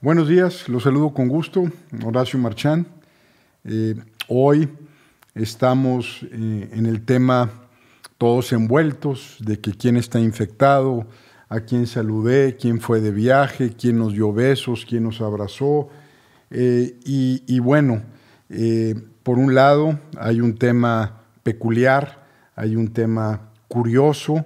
Buenos días, los saludo con gusto, Horacio Marchán. Eh, hoy estamos eh, en el tema todos envueltos de que quién está infectado, a quién saludé, quién fue de viaje, quién nos dio besos, quién nos abrazó. Eh, y, y, bueno, por un lado hay un tema peculiar, hay un tema curioso,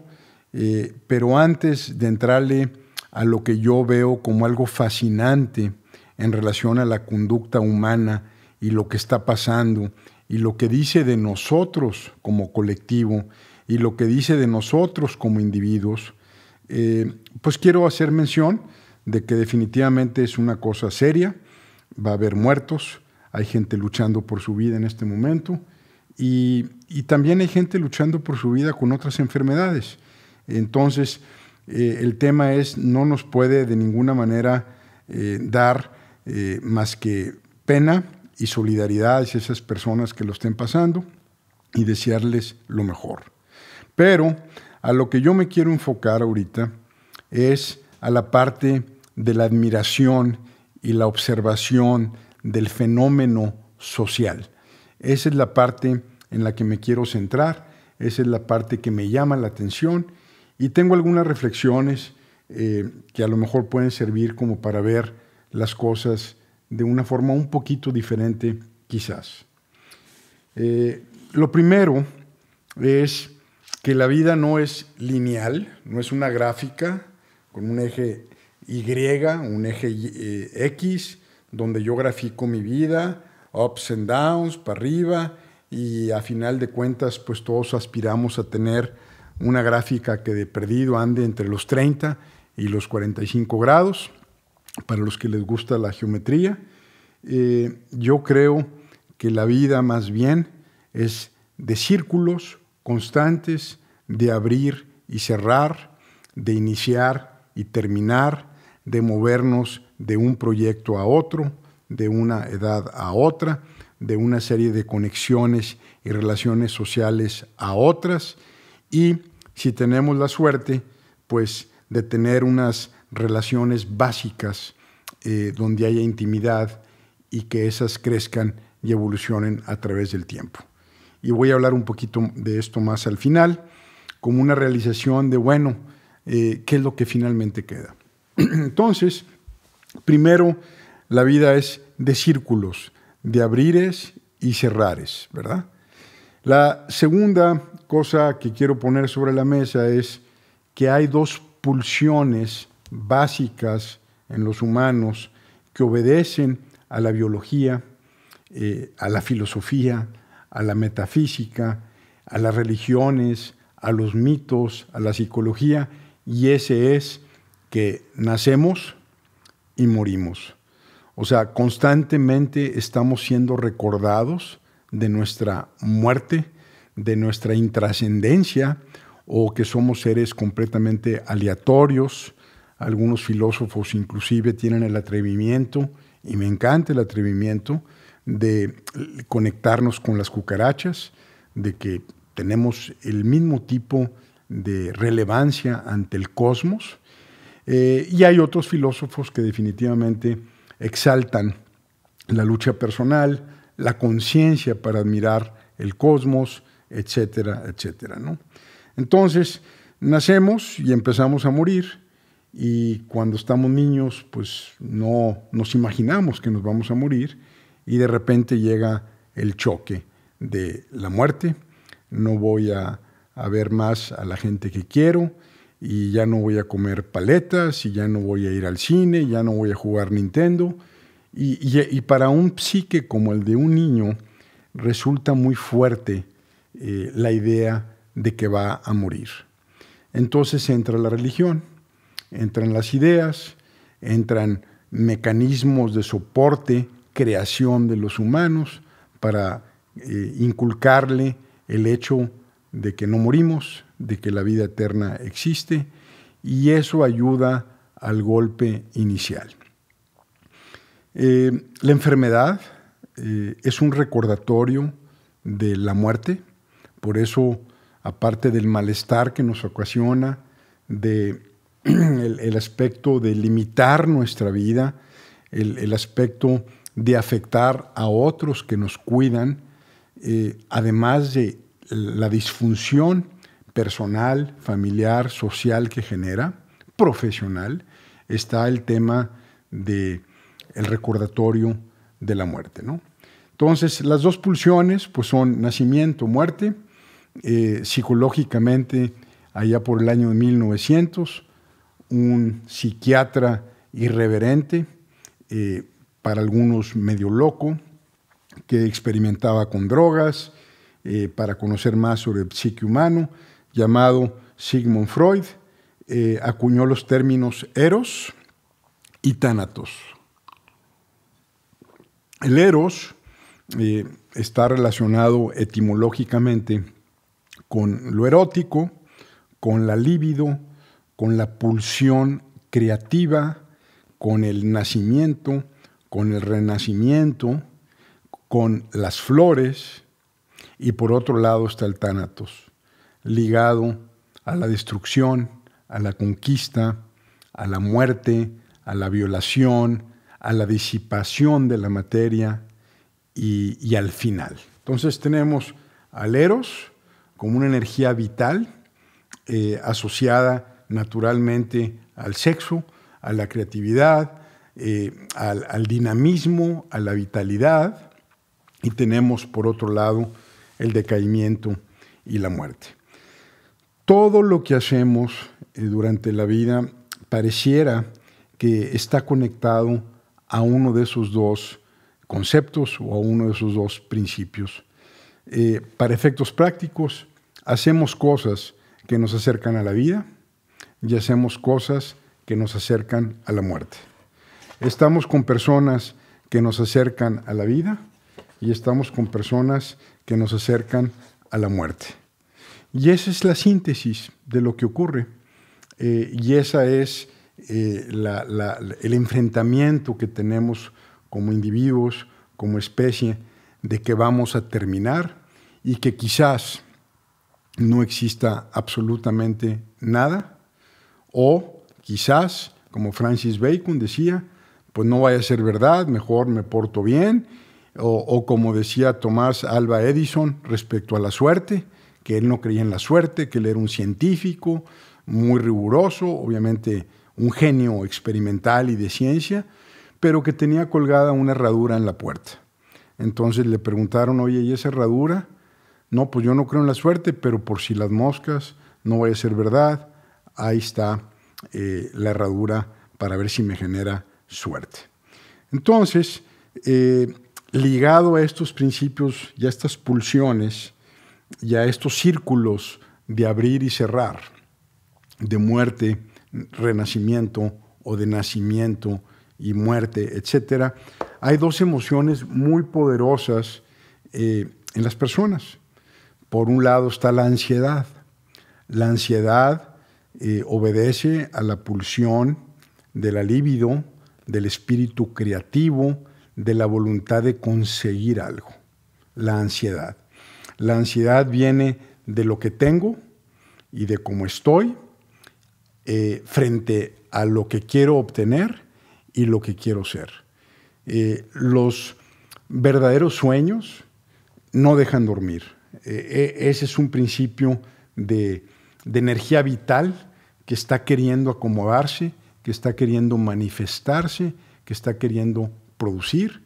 pero antes de entrarle a lo que yo veo como algo fascinante en relación a la conducta humana y lo que está pasando y lo que dice de nosotros como colectivo y lo que dice de nosotros como individuos, eh, pues quiero hacer mención de que definitivamente es una cosa seria, va a haber muertos, hay gente luchando por su vida en este momento y, y también hay gente luchando por su vida con otras enfermedades. Entonces, eh, el tema es, no nos puede de ninguna manera eh, dar eh, más que pena y solidaridad hacia esas personas que lo estén pasando y desearles lo mejor. Pero a lo que yo me quiero enfocar ahorita es a la parte de la admiración y la observación del fenómeno social. Esa es la parte en la que me quiero centrar, esa es la parte que me llama la atención y tengo algunas reflexiones eh, que a lo mejor pueden servir como para ver las cosas de una forma un poquito diferente, quizás. Eh, lo primero es que la vida no es lineal, no es una gráfica con un eje Y, un eje eh, X, donde yo grafico mi vida, ups and downs, para arriba, y a final de cuentas, pues todos aspiramos a tener una gráfica que de perdido ande entre los 30 y los 45 grados, para los que les gusta la geometría. Eh, yo creo que la vida más bien es de círculos constantes, de abrir y cerrar, de iniciar y terminar, de movernos de un proyecto a otro, de una edad a otra, de una serie de conexiones y relaciones sociales a otras y si tenemos la suerte, pues de tener unas relaciones básicas eh, donde haya intimidad y que esas crezcan y evolucionen a través del tiempo. Y voy a hablar un poquito de esto más al final, como una realización de, bueno, eh, qué es lo que finalmente queda. Entonces, primero, la vida es de círculos, de abrires y cerrares, ¿verdad? La segunda cosa que quiero poner sobre la mesa es que hay dos pulsiones básicas en los humanos que obedecen a la biología, eh, a la filosofía, a la metafísica, a las religiones, a los mitos, a la psicología, y ese es que nacemos y morimos. O sea, constantemente estamos siendo recordados de nuestra muerte, de nuestra intrascendencia o que somos seres completamente aleatorios. Algunos filósofos inclusive tienen el atrevimiento, y me encanta el atrevimiento, de conectarnos con las cucarachas, de que tenemos el mismo tipo de relevancia ante el cosmos. Eh, y hay otros filósofos que definitivamente exaltan la lucha personal, la conciencia para admirar el cosmos, etcétera, etcétera. ¿no? Entonces, nacemos y empezamos a morir y cuando estamos niños, pues no nos imaginamos que nos vamos a morir y de repente llega el choque de la muerte, no voy a, a ver más a la gente que quiero y ya no voy a comer paletas y ya no voy a ir al cine, ya no voy a jugar Nintendo y, para un psique como el de un niño, resulta muy fuerte eh, la idea de que va a morir. Entonces entra la religión, entran las ideas, entran mecanismos de soporte, creación de los humanos para eh, inculcarle el hecho de que no morimos, de que la vida eterna existe, y eso ayuda al golpe inicial. Eh, la enfermedad eh, es un recordatorio de la muerte, por eso, aparte del malestar que nos ocasiona, de el, aspecto de limitar nuestra vida, el, aspecto de afectar a otros que nos cuidan, eh, además de la disfunción personal, familiar, social que genera, profesional, está el tema de el recordatorio de la muerte. ¿no? Entonces, las dos pulsiones pues, son nacimiento, muerte, eh, psicológicamente, allá por el año de 1900, un psiquiatra irreverente, eh, para algunos medio loco, que experimentaba con drogas, eh, para conocer más sobre el psique humano, llamado Sigmund Freud, acuñó los términos eros y tánatos, el eros eh, está relacionado etimológicamente con lo erótico, con la libido, con la pulsión creativa, con el nacimiento, con el renacimiento, con las flores, y por otro lado está el tánatos, ligado a la destrucción, a la conquista, a la muerte, a la violación, a la disipación de la materia y, al final. Entonces tenemos aleros Eros como una energía vital eh, asociada naturalmente al sexo, a la creatividad, eh, al, dinamismo, a la vitalidad, y tenemos por otro lado el decaimiento y la muerte. Todo lo que hacemos eh, durante la vida pareciera que está conectado a uno de esos dos conceptos o a uno de esos dos principios. Eh, para efectos prácticos, hacemos cosas que nos acercan a la vida y hacemos cosas que nos acercan a la muerte. Estamos con personas que nos acercan a la vida y estamos con personas que nos acercan a la muerte. Y esa es la síntesis de lo que ocurre. Eh, y esa es eh, el enfrentamiento que tenemos como individuos, como especie, de que vamos a terminar y que quizás no exista absolutamente nada, o quizás, como Francis Bacon decía, pues no vaya a ser verdad, mejor me porto bien, o, o como decía Tomás Alba Edison respecto a la suerte, que él no creía en la suerte, que él era un científico muy riguroso, obviamente un genio experimental y de ciencia, pero que tenía colgada una herradura en la puerta. Entonces le preguntaron, oye, ¿y esa herradura? No, pues yo no creo en la suerte, pero por si las moscas, no vaya a ser verdad, ahí está eh, la herradura para ver si me genera suerte. Entonces, eh, ligado a estos principios y a estas pulsiones y a estos círculos de abrir y cerrar, de muerte renacimiento o de nacimiento y muerte, etc. Hay dos emociones muy poderosas eh, en las personas. Por un lado está la ansiedad. La ansiedad eh, obedece a la pulsión de la libido, del espíritu creativo, de la voluntad de conseguir algo. La ansiedad. La ansiedad viene de lo que tengo y de cómo estoy eh, frente a lo que quiero obtener y lo que quiero ser. Eh, los verdaderos sueños no dejan dormir. Eh, ese es un principio de, energía vital que está queriendo acomodarse, que está queriendo manifestarse, que está queriendo producir.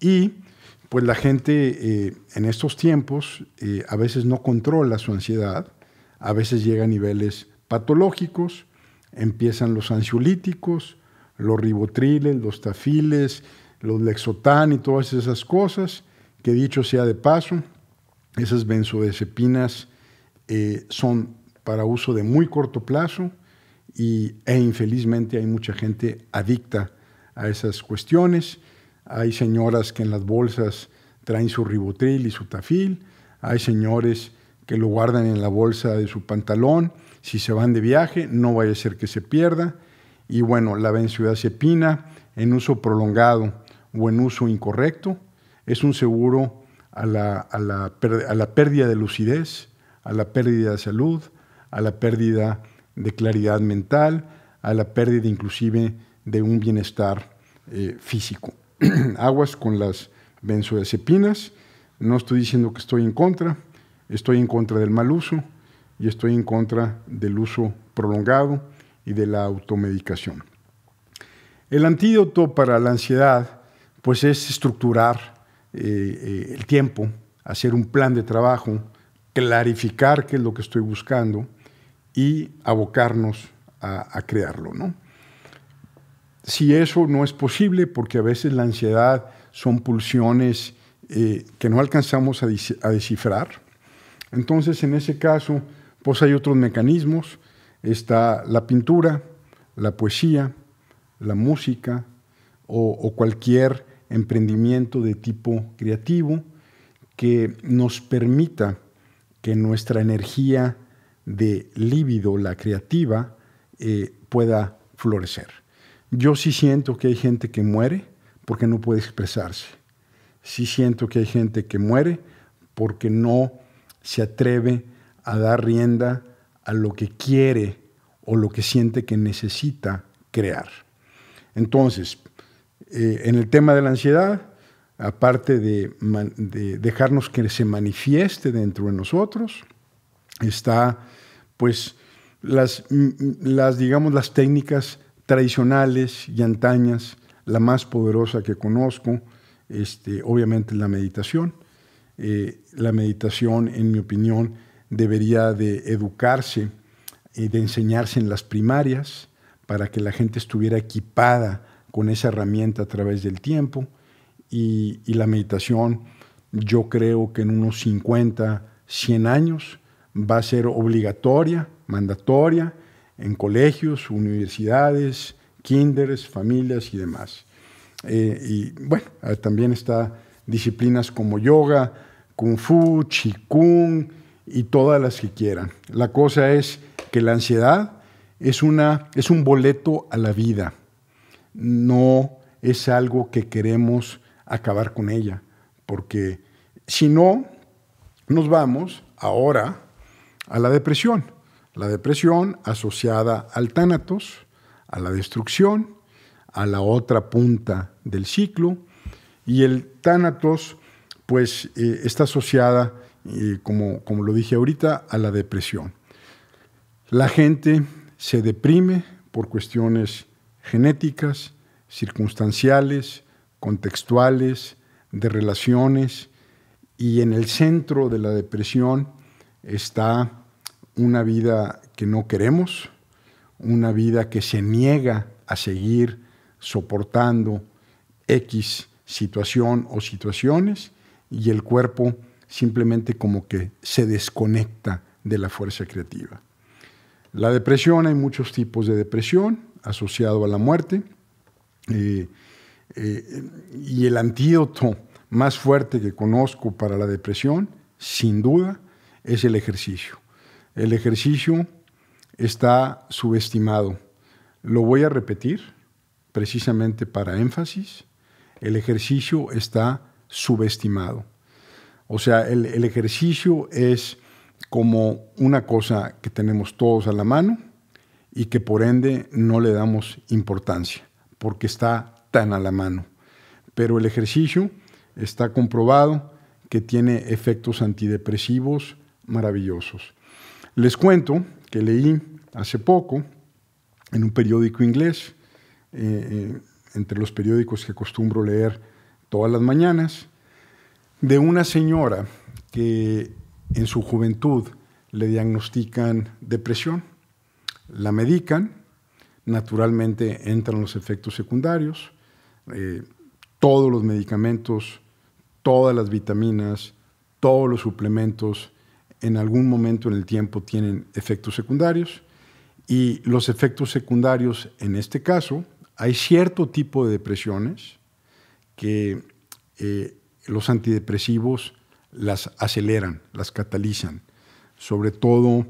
Y pues la gente en estos tiempos a veces no controla su ansiedad, a veces llega a niveles patológicos, empiezan los ansiolíticos, los ribotriles, los tafiles, los lexotan y todas esas cosas, que dicho sea de paso, esas benzodiazepinas eh, son para uso de muy corto plazo y, e infelizmente hay mucha gente adicta a esas cuestiones. Hay señoras que en las bolsas traen su ribotril y su tafil, hay señores que lo guardan en la bolsa de su pantalón, si se van de viaje, no vaya a ser que se pierda. Y bueno, la benzodiazepina en uso prolongado o en uso incorrecto es un seguro a la, pérdida de lucidez, a la pérdida de salud, a la pérdida de claridad mental, a la pérdida inclusive de un bienestar eh, físico. Aguas con las benzodiazepinas. No estoy diciendo que estoy en contra, estoy en contra del mal uso, y estoy en contra del uso prolongado y de la automedicación. El antídoto para la ansiedad pues es estructurar eh, eh, el tiempo, hacer un plan de trabajo, clarificar qué es lo que estoy buscando y abocarnos a, crearlo. Si eso no es posible, porque a veces la ansiedad son pulsiones eh, que no alcanzamos a descifrar, entonces en ese caso pues hay otros mecanismos, está la pintura, la poesía, la música o, cualquier emprendimiento de tipo creativo que nos permita que nuestra energía de líbido, la creativa, eh, pueda florecer. Yo sí siento que hay gente que muere porque no puede expresarse. Sí siento que hay gente que muere porque no se atreve a dar rienda a lo que quiere o lo que siente que necesita crear. Entonces, eh, en el tema de la ansiedad, aparte de, dejarnos que se manifieste dentro de nosotros, está pues las, las, digamos, las técnicas tradicionales y antañas, la más poderosa que conozco, este, obviamente la meditación. Eh, la meditación, en mi opinión, debería de educarse y de enseñarse en las primarias para que la gente estuviera equipada con esa herramienta a través del tiempo y, la meditación yo creo que en unos 50, 100 años va a ser obligatoria, mandatoria en colegios, universidades, kinders, familias y demás. Eh, y bueno, también está disciplinas como yoga, kung fu, kung y todas las que quieran. La cosa es que la ansiedad es, una, es un boleto a la vida, no es algo que queremos acabar con ella, porque si no, nos vamos ahora a la depresión. La depresión asociada al tánatos, a la destrucción, a la otra punta del ciclo, y el tánatos pues eh, está asociada como, como lo dije ahorita, a la depresión. La gente se deprime por cuestiones genéticas, circunstanciales, contextuales, de relaciones, y en el centro de la depresión está una vida que no queremos, una vida que se niega a seguir soportando X situación o situaciones, y el cuerpo simplemente como que se desconecta de la fuerza creativa. La depresión, hay muchos tipos de depresión asociado a la muerte eh, eh, y el antídoto más fuerte que conozco para la depresión, sin duda, es el ejercicio. El ejercicio está subestimado. Lo voy a repetir precisamente para énfasis. El ejercicio está subestimado. O sea, el, ejercicio es como una cosa que tenemos todos a la mano y que por ende no le damos importancia, porque está tan a la mano. Pero el ejercicio está comprobado que tiene efectos antidepresivos maravillosos. Les cuento que leí hace poco en un periódico inglés, eh, eh, entre los periódicos que acostumbro leer todas las mañanas, de una señora que en su juventud le diagnostican depresión, la medican, naturalmente entran los efectos secundarios, eh, todos los medicamentos, todas las vitaminas, todos los suplementos en algún momento en el tiempo tienen efectos secundarios y los efectos secundarios en este caso, hay cierto tipo de depresiones que eh, los antidepresivos las aceleran, las catalizan, sobre todo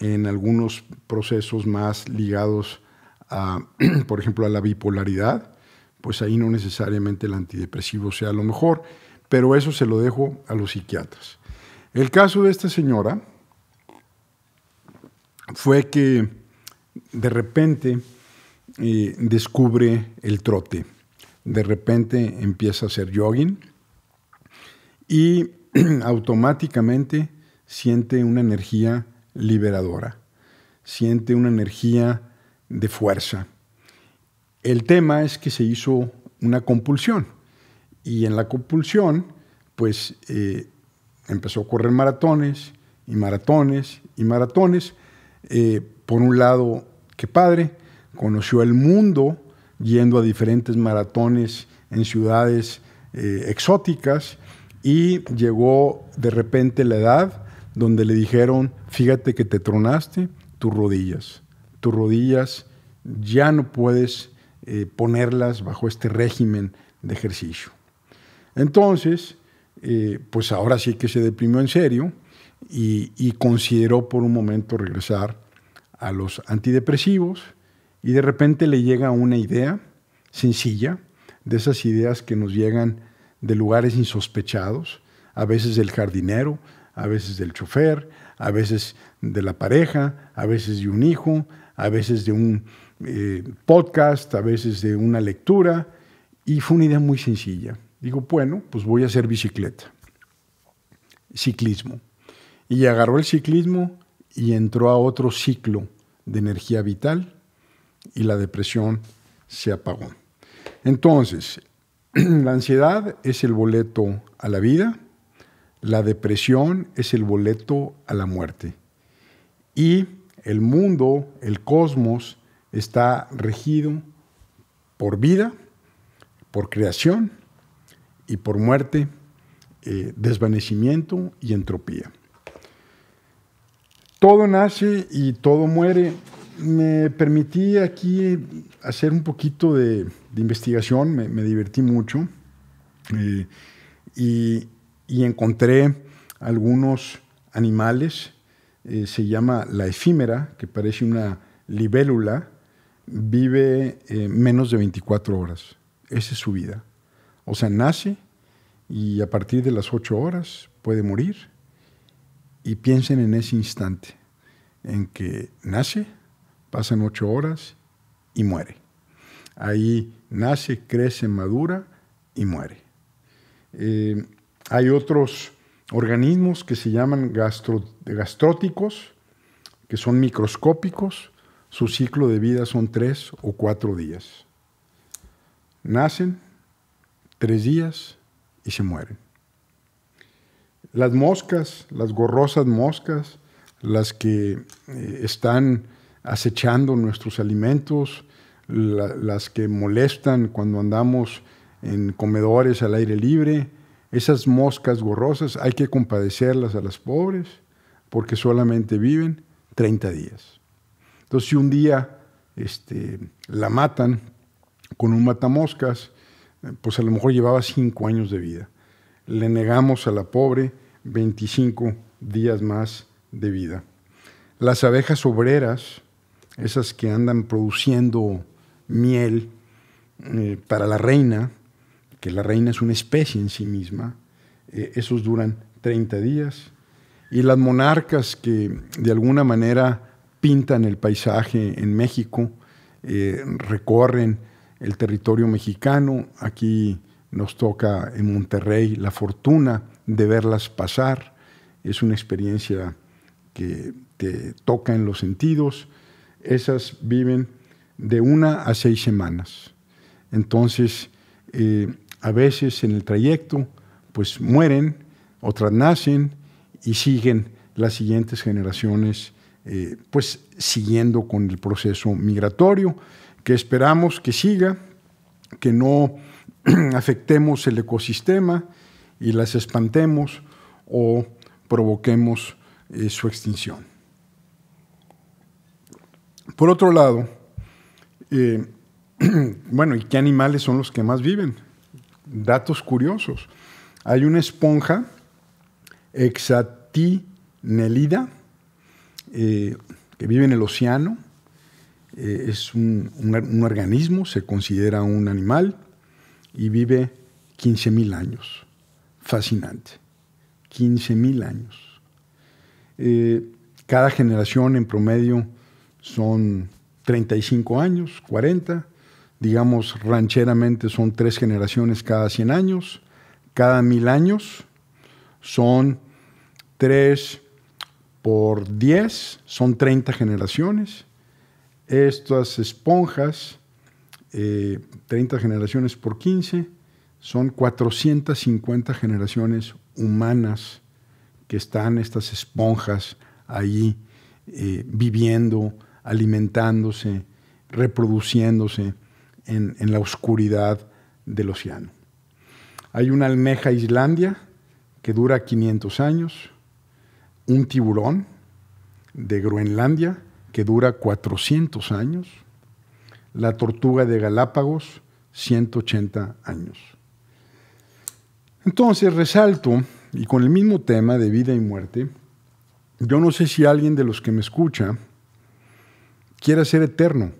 en algunos procesos más ligados a, por ejemplo, a la bipolaridad, pues ahí no necesariamente el antidepresivo sea lo mejor, pero eso se lo dejo a los psiquiatras. El caso de esta señora fue que de repente eh, descubre el trote, de repente empieza a hacer jogging, y automáticamente siente una energía liberadora, siente una energía de fuerza. El tema es que se hizo una compulsión y en la compulsión pues eh, empezó a correr maratones y maratones y maratones. Eh, por un lado, qué padre, conoció el mundo yendo a diferentes maratones en ciudades eh, exóticas, y llegó de repente la edad donde le dijeron, fíjate que te tronaste tus rodillas, tus rodillas ya no puedes eh, ponerlas bajo este régimen de ejercicio. Entonces, eh, pues ahora sí que se deprimió en serio y consideró por un momento regresar a los antidepresivos y de repente le llega una idea sencilla, de esas ideas que nos llegan de lugares insospechados, a veces del jardinero, a veces del chofer, a veces de la pareja, a veces de un hijo, a veces de un eh, podcast, a veces de una lectura. Y fue una idea muy sencilla. Digo, bueno, pues voy a hacer bicicleta, ciclismo. Y agarró el ciclismo y entró a otro ciclo de energía vital y la depresión se apagó. Entonces, la ansiedad es el boleto a la vida, la depresión es el boleto a la muerte. Y el mundo, el cosmos, está regido por vida, por creación y por muerte, eh, desvanecimiento y entropía. Todo nace y todo muere me permití aquí hacer un poquito de, investigación, me, divertí mucho eh, y, encontré algunos animales, eh, se llama la efímera, que parece una libélula, vive eh, menos de 24 horas, esa es su vida. O sea, nace y a partir de las 8 horas puede morir y piensen en ese instante en que nace pasan ocho horas y muere. Ahí nace, crece, madura y muere. Eh, hay otros organismos que se llaman gastro, gastróticos, que son microscópicos, su ciclo de vida son tres o cuatro días. Nacen, tres días y se mueren. Las moscas, las gorrosas moscas, las que eh, están acechando nuestros alimentos, las que molestan cuando andamos en comedores al aire libre, esas moscas gorrosas, hay que compadecerlas a las pobres porque solamente viven 30 días. Entonces, si un día este, la matan con un matamoscas, pues a lo mejor llevaba 5 años de vida. Le negamos a la pobre 25 días más de vida. Las abejas obreras, esas que andan produciendo miel eh, para la reina, que la reina es una especie en sí misma, eh, esos duran 30 días. Y las monarcas que de alguna manera pintan el paisaje en México, eh, recorren el territorio mexicano, aquí nos toca en Monterrey la fortuna de verlas pasar, es una experiencia que te toca en los sentidos, esas viven de una a seis semanas. Entonces, eh, a veces en el trayecto, pues mueren, otras nacen y siguen las siguientes generaciones, eh, pues siguiendo con el proceso migratorio, que esperamos que siga, que no afectemos el ecosistema y las espantemos o provoquemos eh, su extinción. Por otro lado, eh, bueno, ¿y qué animales son los que más viven? Datos curiosos. Hay una esponja, Hexatinelida, eh, que vive en el océano. Eh, es un, un, organismo, se considera un animal y vive 15.000 años. Fascinante. 15.000 años. cada generación en promedio son 35 años, 40, digamos rancheramente son tres generaciones cada 100 años, cada mil años son 3 por 10, son 30 generaciones. Estas esponjas, 30 eh, generaciones por 15, son 450 generaciones humanas que están estas esponjas ahí eh, viviendo, alimentándose, reproduciéndose en, la oscuridad del océano. Hay una almeja Islandia que dura 500 años, un tiburón de Groenlandia que dura 400 años, la tortuga de Galápagos 180 años. Entonces resalto, y con el mismo tema de vida y muerte, yo no sé si alguien de los que me escucha quiera ser eterno.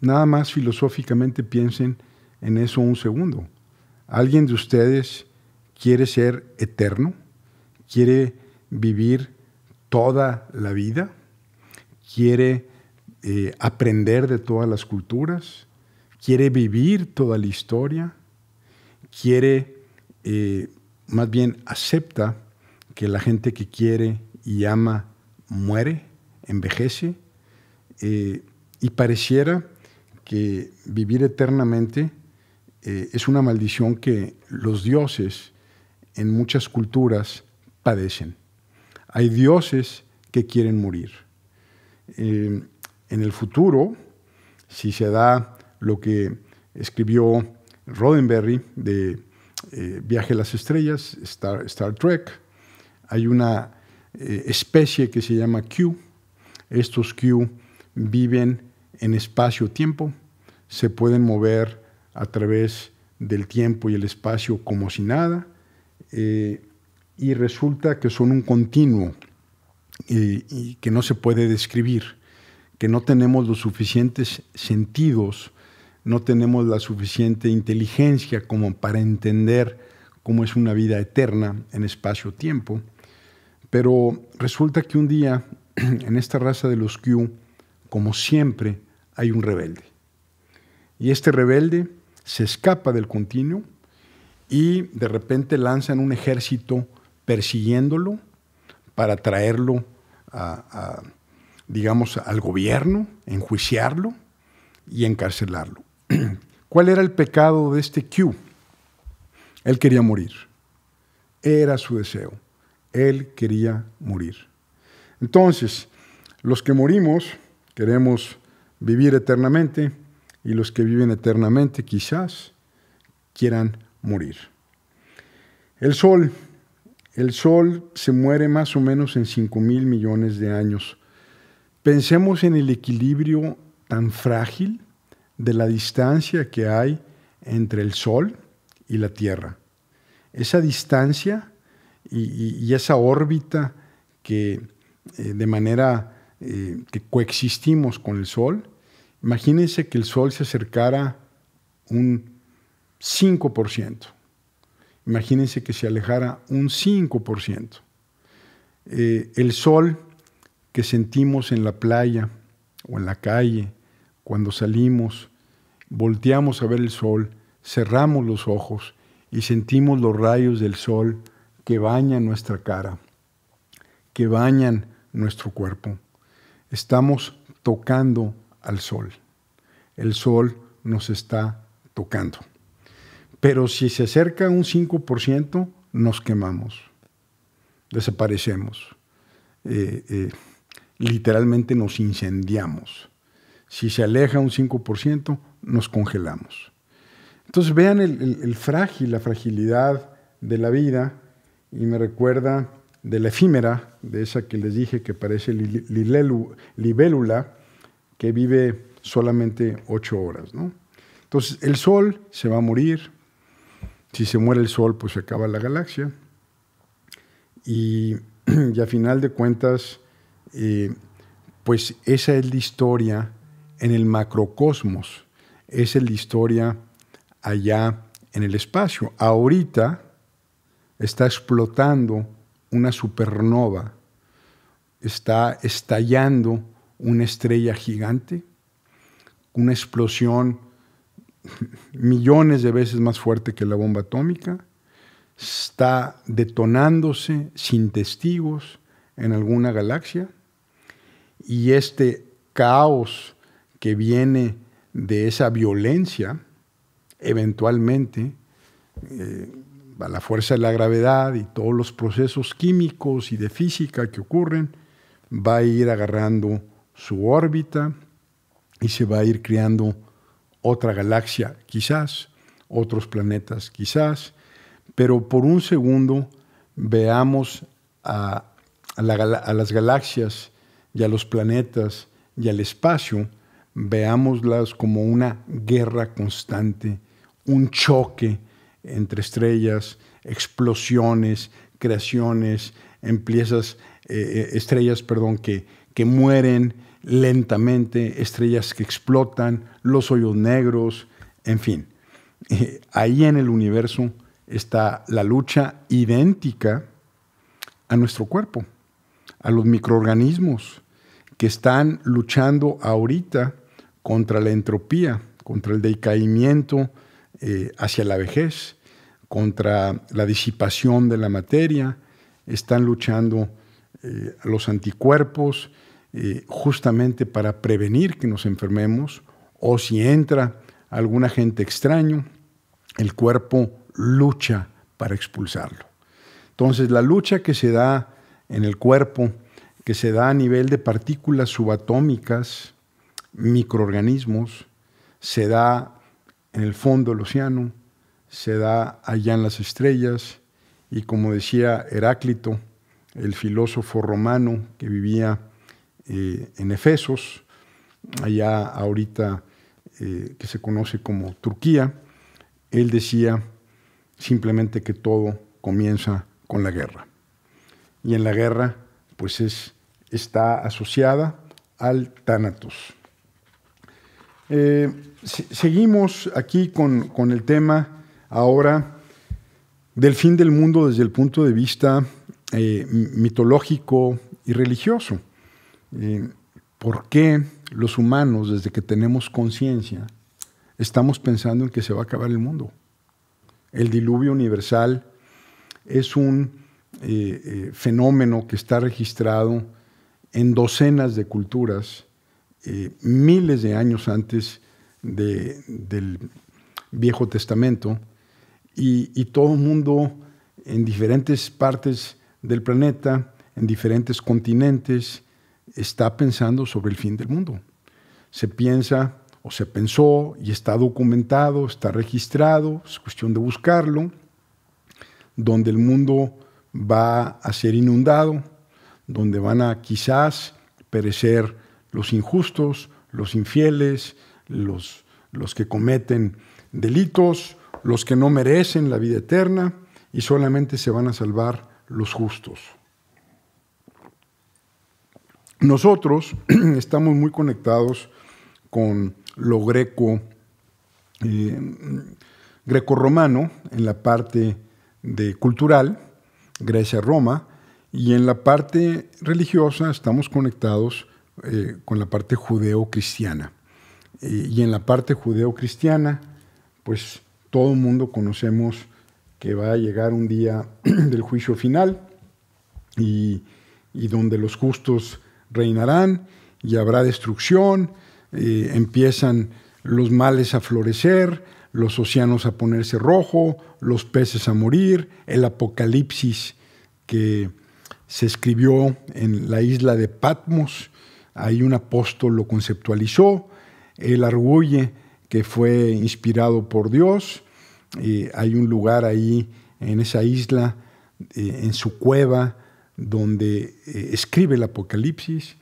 Nada más filosóficamente piensen en eso un segundo. ¿Alguien de ustedes quiere ser eterno? ¿Quiere vivir toda la vida? ¿Quiere eh, aprender de todas las culturas? ¿Quiere vivir toda la historia? ¿Quiere, eh, más bien, acepta que la gente que quiere y ama muere? envejece eh, y pareciera que vivir eternamente eh, es una maldición que los dioses en muchas culturas padecen. Hay dioses que quieren morir. Eh, en el futuro, si se da lo que escribió Roddenberry de Viaje a las Estrellas, Star Trek, hay una especie que se llama Q, estos Q viven en espacio-tiempo, se pueden mover a través del tiempo y el espacio como si nada, eh, y resulta que son un continuo y que no se puede describir, que no tenemos los suficientes sentidos, no tenemos la suficiente inteligencia como para entender cómo es una vida eterna en espacio-tiempo, pero resulta que un día en esta raza de los Q, como siempre, hay un rebelde. Y este rebelde se escapa del continuo y de repente lanzan un ejército persiguiéndolo para traerlo digamos, al gobierno, enjuiciarlo y encarcelarlo. ¿Cuál era el pecado de este Q? Él quería morir. Era su deseo. Él quería morir. Entonces, los que morimos queremos vivir eternamente y los que viven eternamente quizás quieran morir. El sol, el sol se muere más o menos en 5 mil millones de años. Pensemos en el equilibrio tan frágil de la distancia que hay entre el sol y la Tierra. Esa distancia y esa órbita que eh, de manera eh, que coexistimos con el Sol. Imagínense que el Sol se acercara un 5%. Imagínense que se alejara un 5%. Eh, el Sol que sentimos en la playa o en la calle, cuando salimos, volteamos a ver el Sol, cerramos los ojos y sentimos los rayos del Sol que bañan nuestra cara, que bañan nuestro cuerpo. Estamos tocando al sol. El sol nos está tocando. Pero si se acerca un 5%, nos quemamos, desaparecemos, eh, eh, literalmente nos incendiamos. Si se aleja un 5%, nos congelamos. Entonces vean el, el frágil, la fragilidad de la vida y me recuerda de la efímera, de esa que les dije que parece libélula, que vive solamente ocho horas. ¿no? Entonces, el Sol se va a morir. Si se muere el Sol, pues se acaba la galaxia. Y, a final de cuentas, eh, pues esa es la historia en el macrocosmos. Esa es la historia allá en el espacio. Ahorita está explotando una supernova, está estallando una estrella gigante, una explosión millones de veces más fuerte que la bomba atómica, está detonándose sin testigos en alguna galaxia y este caos que viene de esa violencia eventualmente eh, la fuerza de la gravedad y todos los procesos químicos y de física que ocurren, va a ir agarrando su órbita y se va a ir creando otra galaxia quizás, otros planetas quizás, pero por un segundo veamos a las galaxias y a los planetas y al espacio, veámoslas como una guerra constante, un choque entre estrellas, explosiones, creaciones, empiezas, eh, eh, estrellas perdón, que, mueren lentamente, estrellas que explotan, los hoyos negros, en fin. ahí en el universo está la lucha idéntica a nuestro cuerpo, a los microorganismos que están luchando ahorita contra la entropía, contra el decaimiento eh, hacia la vejez, contra la disipación de la materia, están luchando eh, los anticuerpos eh, justamente para prevenir que nos enfermemos o si entra algún agente extraño, el cuerpo lucha para expulsarlo. Entonces la lucha que se da en el cuerpo, que se da a nivel de partículas subatómicas, microorganismos, se da en el fondo del océano, se da allá en las estrellas y como decía Heráclito, el filósofo romano que vivía eh, en Efesos, allá ahorita eh, que se conoce como Turquía, él decía simplemente que todo comienza con la guerra. Y en la guerra, pues es, está asociada al tánatos. Eh, seguimos aquí con, el tema ahora del fin del mundo desde el punto de vista eh, mitológico y religioso. Eh, ¿Por qué los humanos, desde que tenemos conciencia, estamos pensando en que se va a acabar el mundo? El diluvio universal es un fenómeno que está registrado en docenas de culturas eh, miles de años antes del Viejo Testamento, y, y todo el mundo en diferentes partes del planeta, en diferentes continentes, está pensando sobre el fin del mundo. Se piensa o se pensó y está documentado, está registrado, es cuestión de buscarlo, donde el mundo va a ser inundado, donde van a quizás perecer los injustos, los infieles, los, los que cometen delitos, los que no merecen la vida eterna y solamente se van a salvar los justos. Nosotros estamos muy conectados con lo greco, eh, greco-romano en la parte de cultural, Grecia-Roma, y en la parte religiosa estamos conectados eh, con la parte judeo-cristiana. Eh, y en la parte judeo-cristiana, pues todo el mundo conocemos que va a llegar un día del juicio final y, donde los justos reinarán y habrá destrucción, eh, empiezan los males a florecer, los océanos a ponerse rojo, los peces a morir, el apocalipsis que se escribió en la isla de Patmos hay un apóstol lo conceptualizó, él arguye que fue inspirado por Dios, hay un lugar ahí en esa isla, eh, en su cueva, donde eh, escribe el Apocalipsis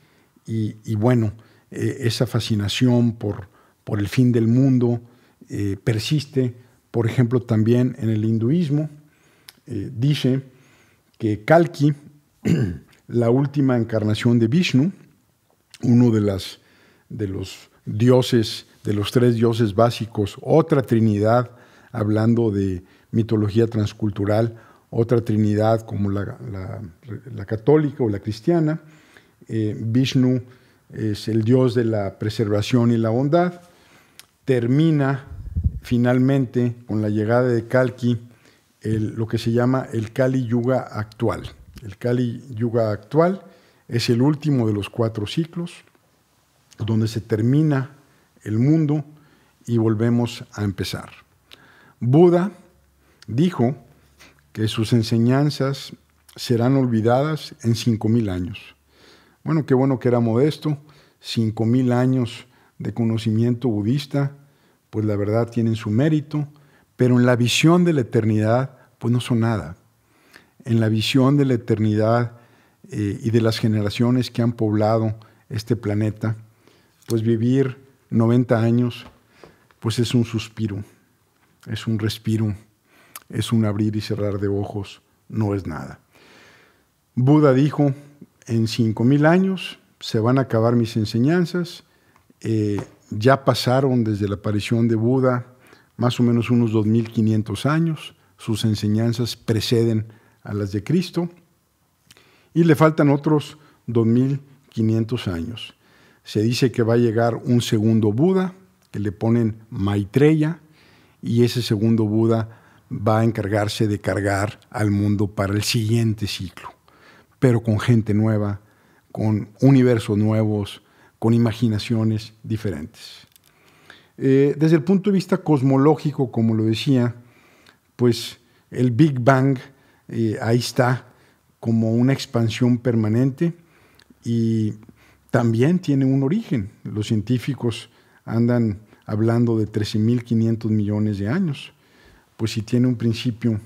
y, bueno, e, esa fascinación por, por, el fin del mundo eh, persiste, por ejemplo, también en el hinduismo. dice que Kalki, la última encarnación de Vishnu, uno de, los dioses, de los tres dioses básicos, otra trinidad, hablando de mitología transcultural, otra trinidad como la, católica o la cristiana. Eh, Vishnu es el dios de la preservación y la bondad. Termina finalmente con la llegada de Kalki, lo que se llama el Kali Yuga actual. El Kali Yuga actual es el último de los cuatro ciclos, donde se termina el mundo y volvemos a empezar. Buda dijo que sus enseñanzas serán olvidadas en 5.000 años. Bueno, qué bueno que era modesto, 5.000 años de conocimiento budista, pues la verdad tienen su mérito, pero en la visión de la eternidad, pues no son nada. En la visión de la eternidad eh, y de las generaciones que han poblado este planeta, pues vivir 90 años, pues es un suspiro, es un respiro, es un abrir y cerrar de ojos, no es nada. Buda dijo, en 5.000 años se van a acabar mis enseñanzas, eh, ya pasaron desde la aparición de Buda más o menos unos 2.500 años, sus enseñanzas preceden a las de Cristo, y le faltan otros 2500 años. Se dice que va a llegar un segundo Buda, que le ponen Maitreya, y ese segundo Buda va a encargarse de cargar al mundo para el siguiente ciclo, pero con gente nueva, con universos nuevos, con imaginaciones diferentes. Eh, desde el punto de vista cosmológico, como lo decía, pues el Big Bang eh, ahí está, como una expansión permanente y también tiene un origen. Los científicos andan hablando de 13.500 millones de años. Pues si tiene un principio,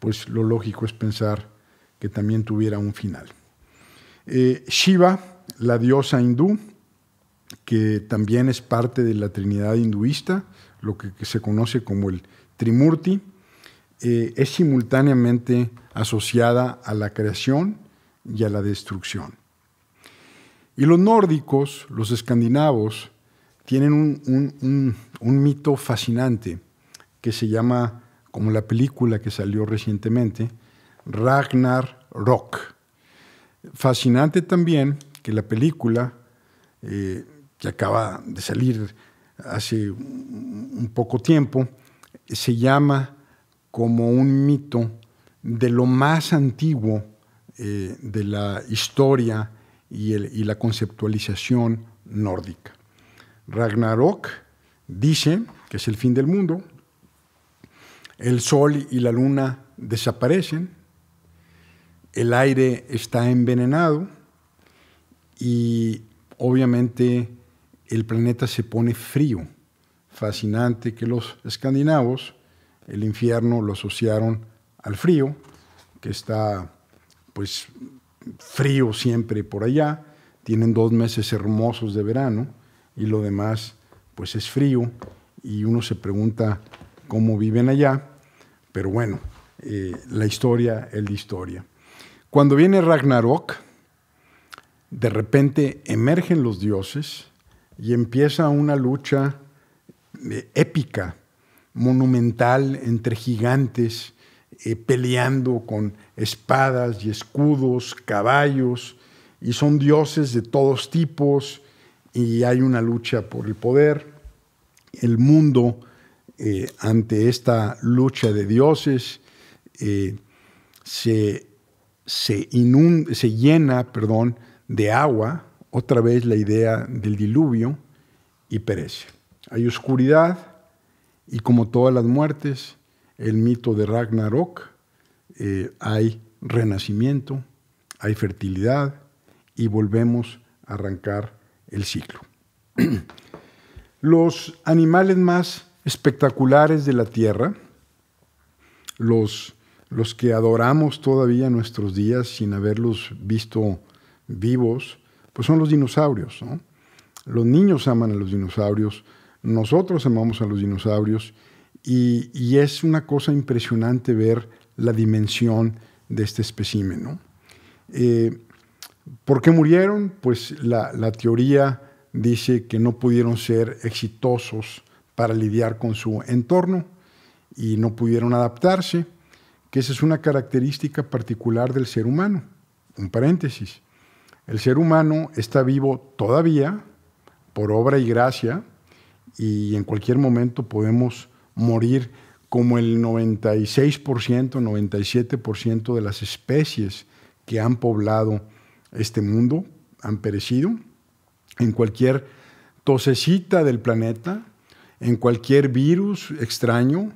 pues lo lógico es pensar que también tuviera un final. Eh, Shiva, la diosa hindú, que también es parte de la Trinidad hinduista, lo que se conoce como el Trimurti, eh, es simultáneamente asociada a la creación y a la destrucción. Y los nórdicos, los escandinavos, tienen un, mito fascinante que se llama, como la película que salió recientemente, Ragnar Rock. Fascinante también que la película eh, que acaba de salir hace un poco tiempo se llama como un mito de lo más antiguo eh, de la historia y la conceptualización nórdica. Ragnarok dice que es el fin del mundo, el sol y la luna desaparecen, el aire está envenenado y obviamente el planeta se pone frío. Fascinante que los escandinavos el infierno lo asociaron al frío, que está pues frío siempre por allá, tienen dos meses hermosos de verano y lo demás pues es frío y uno se pregunta cómo viven allá, pero bueno, eh, la historia es la historia. Cuando viene Ragnarok, de repente emergen los dioses y empieza una lucha eh, épica monumental entre gigantes, eh, peleando con espadas y escudos, caballos, y son dioses de todos tipos, y hay una lucha por el poder. El mundo, eh, ante esta lucha de dioses, eh, se, se llena perdón, de agua, otra vez la idea del diluvio, y perece. Hay oscuridad, y como todas las muertes, el mito de Ragnarok, eh, hay renacimiento, hay fertilidad y volvemos a arrancar el ciclo. Los animales más espectaculares de la Tierra, los, que adoramos todavía nuestros días sin haberlos visto vivos, pues son los dinosaurios. Los niños aman a los dinosaurios nosotros amamos a los dinosaurios y, es una cosa impresionante ver la dimensión de este espécimen. Eh, ¿Por qué murieron? Pues la, la, teoría dice que no pudieron ser exitosos para lidiar con su entorno y no pudieron adaptarse, que esa es una característica particular del ser humano. Un paréntesis. El ser humano está vivo todavía por obra y gracia y en cualquier momento podemos morir como el 96%, 97% de las especies que han poblado este mundo han perecido. En cualquier tosecita del planeta, en cualquier virus extraño,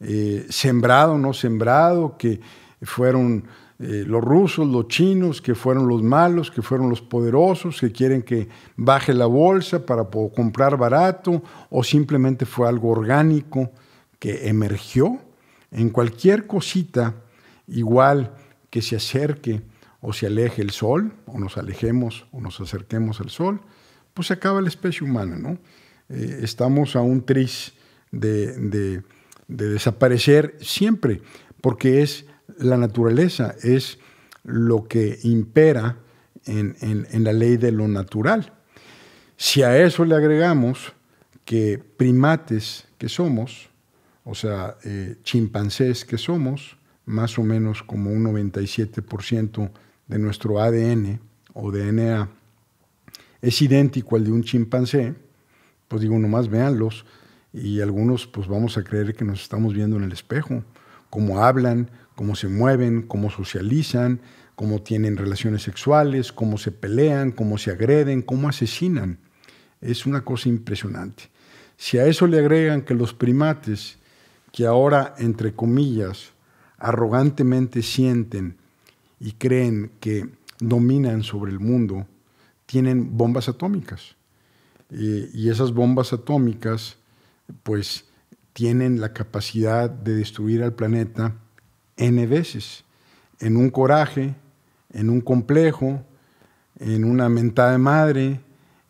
eh, sembrado o no sembrado, que fueron eh, los rusos, los chinos, que fueron los malos, que fueron los poderosos, que quieren que baje la bolsa para comprar barato, o simplemente fue algo orgánico que emergió. En cualquier cosita, igual que se acerque o se aleje el sol, o nos alejemos o nos acerquemos al sol, pues se acaba la especie humana, ¿no? Eh, estamos a un tris de desaparecer siempre, porque es la naturaleza es lo que impera en, la ley de lo natural. Si a eso le agregamos que primates que somos, o sea, eh, chimpancés que somos, más o menos como un 97% de nuestro ADN o DNA es idéntico al de un chimpancé, pues digo, nomás véanlos y algunos pues vamos a creer que nos estamos viendo en el espejo, como hablan, cómo se mueven, cómo socializan, cómo tienen relaciones sexuales, cómo se pelean, cómo se agreden, cómo asesinan. Es una cosa impresionante. Si a eso le agregan que los primates, que ahora, entre comillas, arrogantemente sienten y creen que dominan sobre el mundo, tienen bombas atómicas. y esas bombas atómicas, pues, tienen la capacidad de destruir al planeta N veces, en un coraje, en un complejo, en una mentada de madre,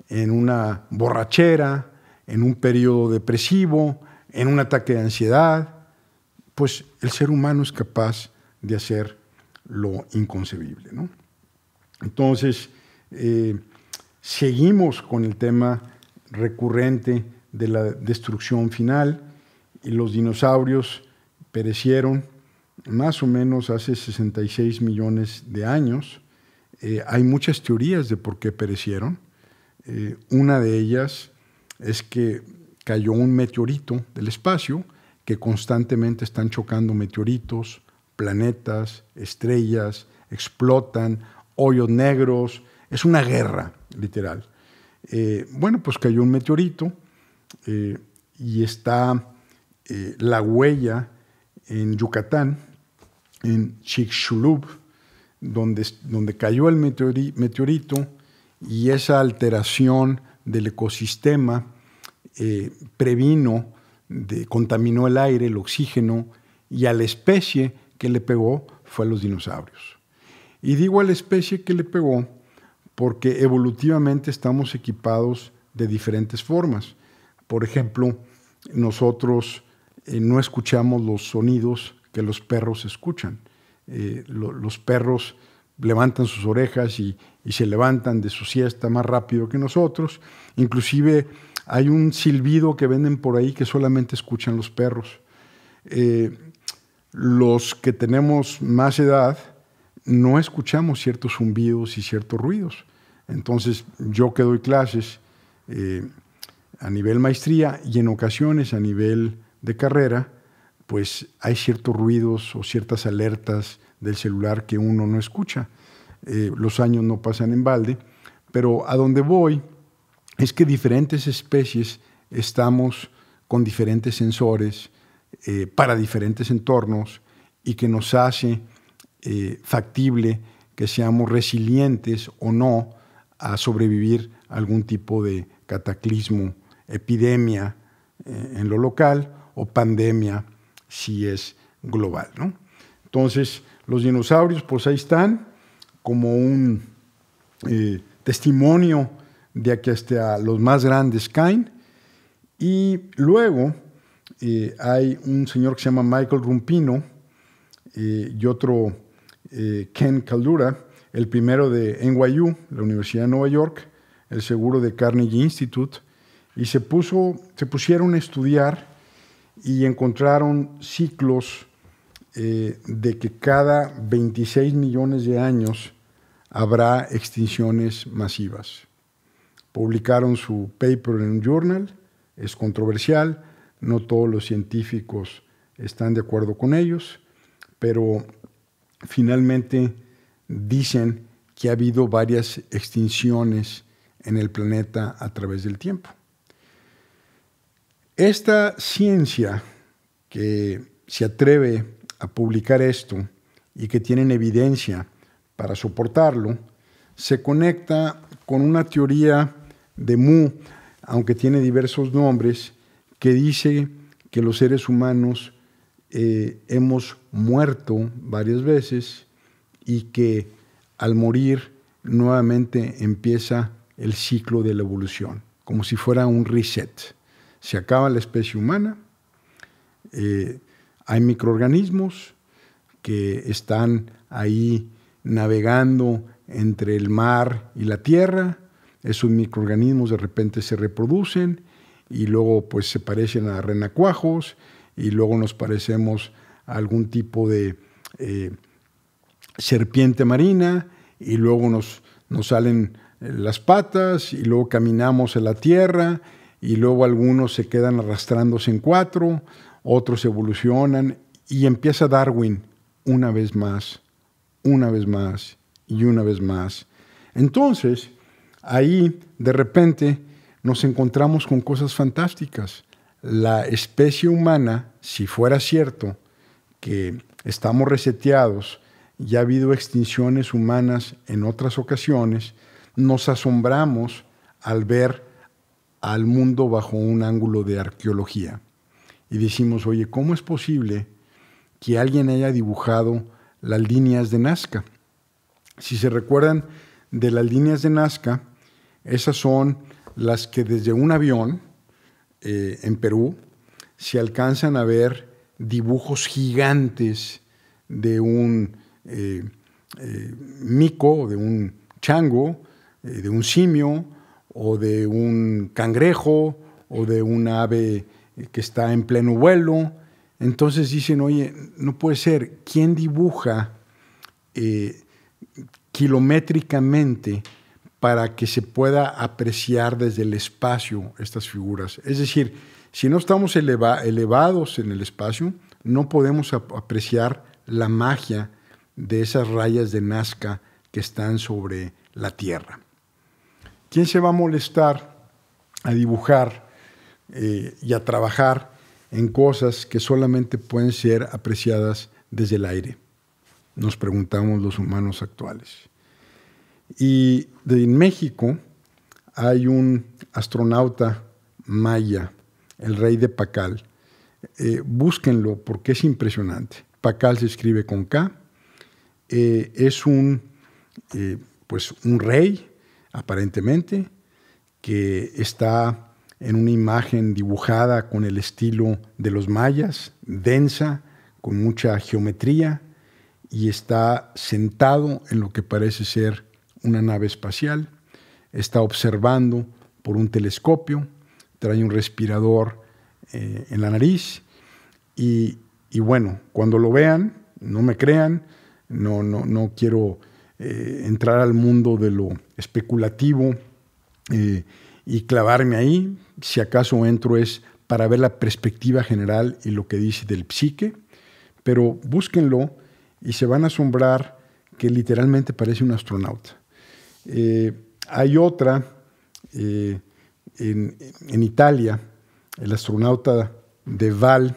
en una borrachera, en un periodo depresivo, en un ataque de ansiedad, pues el ser humano es capaz de hacer lo inconcebible. ¿no? Entonces, eh, seguimos con el tema recurrente de la destrucción final y los dinosaurios perecieron más o menos hace 66 millones de años. Eh, hay muchas teorías de por qué perecieron. Eh, una de ellas es que cayó un meteorito del espacio, que constantemente están chocando meteoritos, planetas, estrellas, explotan, hoyos negros. Es una guerra, literal. Eh, bueno, pues cayó un meteorito y está la huella en Yucatán, en Chicxulub, donde, donde cayó el meteorito y esa alteración del ecosistema eh, previno, contaminó el aire, el oxígeno, y a la especie que le pegó fue a los dinosaurios. Y digo a la especie que le pegó porque evolutivamente estamos equipados de diferentes formas. Por ejemplo, nosotros eh, no escuchamos los sonidos que los perros escuchan. Eh, los perros levantan sus orejas y, se levantan de su siesta más rápido que nosotros. Inclusive hay un silbido que venden por ahí que solamente escuchan los perros. Eh, los que tenemos más edad no escuchamos ciertos zumbidos y ciertos ruidos. Entonces yo que doy clases eh, a nivel maestría y en ocasiones a nivel de carrera, pues hay ciertos ruidos o ciertas alertas del celular que uno no escucha. Eh, los años no pasan en balde, pero a donde voy es que diferentes especies estamos con diferentes sensores eh, para diferentes entornos y que nos hace eh, factible que seamos resilientes o no a sobrevivir a algún tipo de cataclismo, epidemia en lo local o pandemia si es global. Entonces, los dinosaurios, pues ahí están, como un eh, testimonio de que hasta los más grandes caen. Y luego eh, hay un señor que se llama Michael Rumpino eh, y otro Ken Caldura, el primero de NYU, la Universidad de Nueva York, el seguro de Carnegie Institute, y se, se pusieron a estudiar y encontraron ciclos eh, de que cada 26 millones de años habrá extinciones masivas. Publicaron su paper en un journal, es controversial, no todos los científicos están de acuerdo con ellos, pero finalmente dicen que ha habido varias extinciones en el planeta a través del tiempo. Esta ciencia que se atreve a publicar esto y que tienen evidencia para soportarlo, se conecta con una teoría de Mu, aunque tiene diversos nombres, que dice que los seres humanos eh, hemos muerto varias veces y que al morir nuevamente empieza el ciclo de la evolución, como si fuera un reset se acaba la especie humana, eh, hay microorganismos que están ahí navegando entre el mar y la tierra, esos microorganismos de repente se reproducen y luego pues se parecen a renacuajos y luego nos parecemos a algún tipo de eh, serpiente marina y luego nos, nos salen las patas y luego caminamos en la tierra y luego algunos se quedan arrastrándose en cuatro, otros evolucionan y empieza Darwin una vez más, una vez más y una vez más. Entonces, ahí de repente nos encontramos con cosas fantásticas. La especie humana, si fuera cierto que estamos reseteados, ya ha habido extinciones humanas en otras ocasiones, nos asombramos al ver al mundo bajo un ángulo de arqueología. Y decimos, oye, ¿cómo es posible que alguien haya dibujado las líneas de Nazca? Si se recuerdan de las líneas de Nazca, esas son las que desde un avión eh, en Perú se alcanzan a ver dibujos gigantes de un eh, eh, mico, de un chango, de un simio, o de un cangrejo o de un ave que está en pleno vuelo. Entonces dicen, oye, no puede ser, ¿quién dibuja eh, kilométricamente para que se pueda apreciar desde el espacio estas figuras? Es decir, si no estamos elevados en el espacio, no podemos apreciar la magia de esas rayas de Nazca que están sobre la Tierra. ¿Quién se va a molestar a dibujar eh, y a trabajar en cosas que solamente pueden ser apreciadas desde el aire? Nos preguntamos los humanos actuales. Y en México hay un astronauta maya, el rey de Pacal. Eh, búsquenlo porque es impresionante. Pacal se escribe con K. Eh, es un, pues un rey aparentemente, que está en una imagen dibujada con el estilo de los mayas, densa, con mucha geometría, y está sentado en lo que parece ser una nave espacial. Está observando por un telescopio, trae un respirador eh, en la nariz y, bueno, cuando lo vean, no me crean, no, no, no quiero eh, entrar al mundo de lo especulativo eh, y clavarme ahí. Si acaso entro es para ver la perspectiva general y lo que dice del psique, pero búsquenlo y se van a asombrar que literalmente parece un astronauta. Eh, hay otra en, en, Italia, el astronauta de Val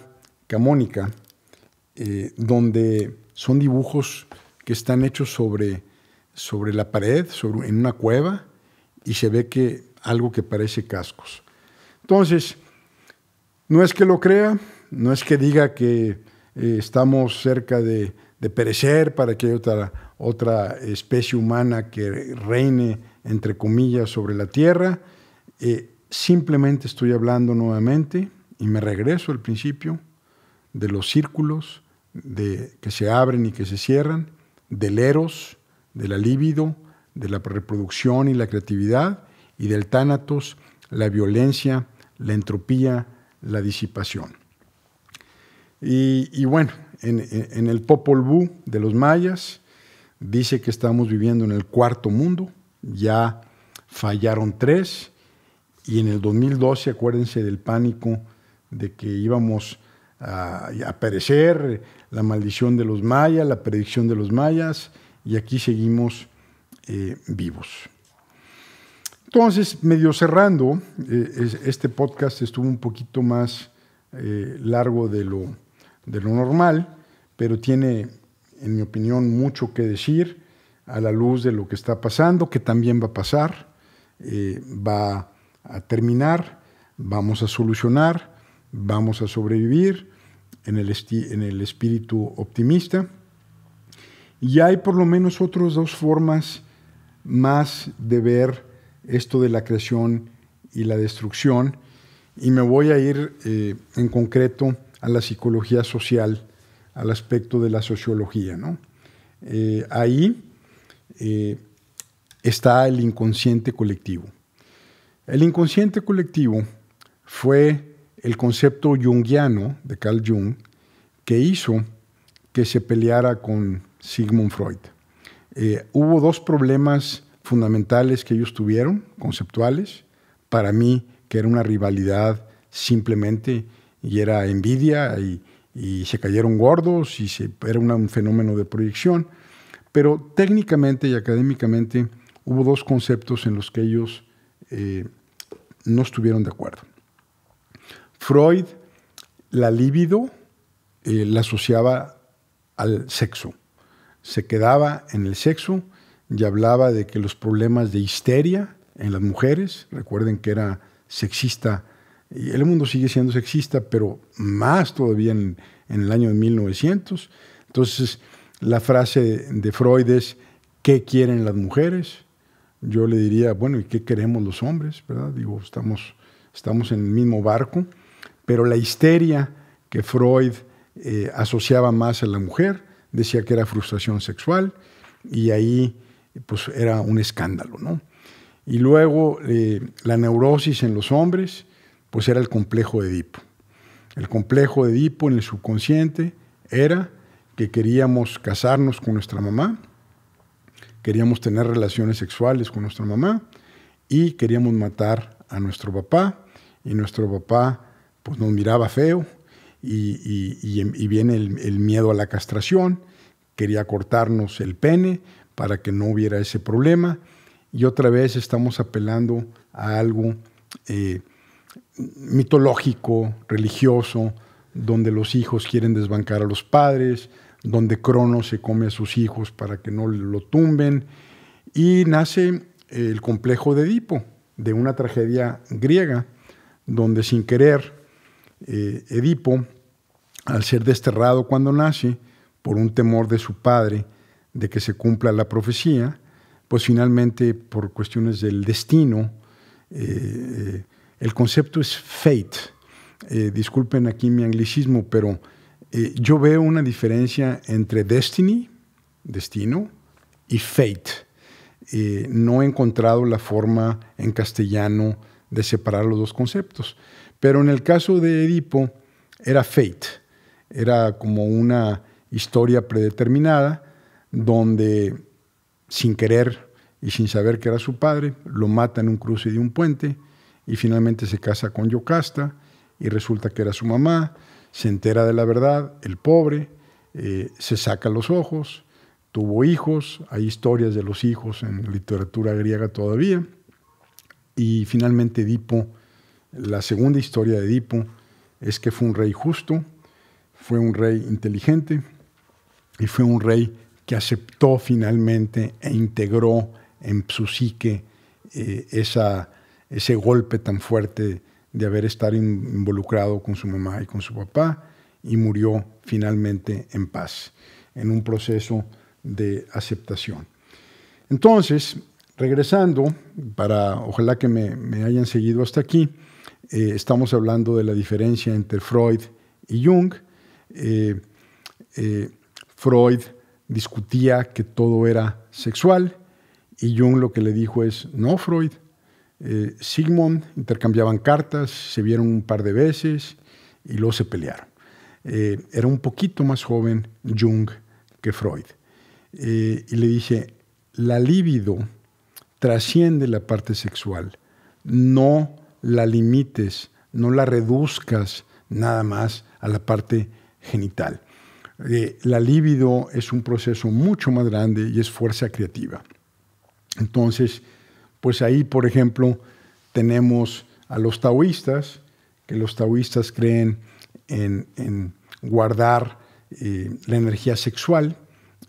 Camónica, donde son dibujos que están hechos sobre sobre la pared, en una cueva, y se ve que algo que parece cascos. Entonces, no es que lo crea, no es que diga que eh, estamos cerca de, perecer para que haya otra, otra especie humana que reine, entre comillas, sobre la Tierra. Eh, simplemente estoy hablando nuevamente, y me regreso al principio, de los círculos de, que se abren y que se cierran, de leros, de la libido, de la reproducción y la creatividad, y del tánatos, la violencia, la entropía, la disipación. Y, bueno, en, el Popol Vuh de los mayas dice que estamos viviendo en el cuarto mundo, ya fallaron tres, y en el 2012 acuérdense del pánico de que íbamos a, a perecer, la maldición de los mayas, la predicción de los mayas, y aquí seguimos eh, vivos. Entonces, medio cerrando, eh, este podcast estuvo un poquito más eh, largo de lo, normal, pero tiene, en mi opinión, mucho que decir a la luz de lo que está pasando, que también va a pasar, va a terminar, vamos a solucionar, vamos a sobrevivir en el, en el espíritu optimista y hay por lo menos otras dos formas más de ver esto de la creación y la destrucción. Y me voy a ir eh, en concreto a la psicología social, al aspecto de la sociología. Eh, ahí eh, está el inconsciente colectivo. El inconsciente colectivo fue el concepto jungiano de Carl Jung que hizo que se peleara con Sigmund Freud. Eh, hubo dos problemas fundamentales que ellos tuvieron, conceptuales, para mí, que era una rivalidad simplemente y era envidia y, se cayeron gordos y se, era un fenómeno de proyección. Pero técnicamente y académicamente hubo dos conceptos en los que ellos eh, no estuvieron de acuerdo. Freud, la libido, eh, la asociaba al sexo se quedaba en el sexo y hablaba de que los problemas de histeria en las mujeres, recuerden que era sexista, y el mundo sigue siendo sexista, pero más todavía en, el año de 1900. Entonces, la frase de Freud es, ¿qué quieren las mujeres? Yo le diría, bueno, ¿y qué queremos los hombres? ¿verdad? Digo, estamos, estamos en el mismo barco, pero la histeria que Freud eh, asociaba más a la mujer, decía que era frustración sexual y ahí pues era un escándalo, ¿no? Y luego eh, la neurosis en los hombres, pues era el complejo de Edipo. El complejo de Edipo en el subconsciente era que queríamos casarnos con nuestra mamá, queríamos tener relaciones sexuales con nuestra mamá y queríamos matar a nuestro papá y nuestro papá pues nos miraba feo Em, y, viene el, miedo a la castración, quería cortarnos el pene para que no hubiera ese problema y otra vez estamos apelando a algo eh, mitológico, religioso, donde los hijos quieren desbancar a los padres, donde Crono se come a sus hijos para que no lo tumben, y nace el complejo de Edipo, de una tragedia griega, donde sin querer eh, Edipo, al ser desterrado cuando nace, por un temor de su padre de que se cumpla la profecía, pues finalmente por cuestiones del destino, eh, eh, el concepto es fate. disculpen aquí mi anglicismo, pero yo veo una diferencia entre destiny, destino, y fate. no he encontrado la forma en castellano de separar los dos conceptos. Pero en el caso de Edipo era fate, era como una historia predeterminada donde sin querer y sin saber que era su padre, lo mata en un cruce de un puente y finalmente se casa con Yocasta y resulta que era su mamá, se entera de la verdad, el pobre, eh, se saca los ojos, tuvo hijos, hay historias de los hijos en literatura griega todavía, y finalmente Edipo la segunda historia de Edipo es que fue un rey justo, fue un rey inteligente y fue un rey que aceptó finalmente e integró en su psique eh, ese golpe tan fuerte de haber estado involucrado con su mamá y con su papá y murió finalmente en paz, en un proceso de aceptación. Entonces, regresando, para ojalá que me hayan seguido hasta aquí, eh, estamos hablando de la diferencia entre Freud y Jung. Eh, eh, Freud discutía que todo era sexual y Jung lo que le dijo es, no, Freud. Sigmund intercambiaban cartas, se vieron un par de veces y luego se pelearon. era un poquito más joven Jung que Freud. y le dice, la libido trasciende la parte sexual, no la limites, no la reduzcas nada más a la parte genital. Eh, la libido es un proceso mucho más grande y es fuerza creativa. Entonces, pues ahí, por ejemplo, tenemos a los taoístas, que los taoístas creen en, guardar eh, la energía sexual.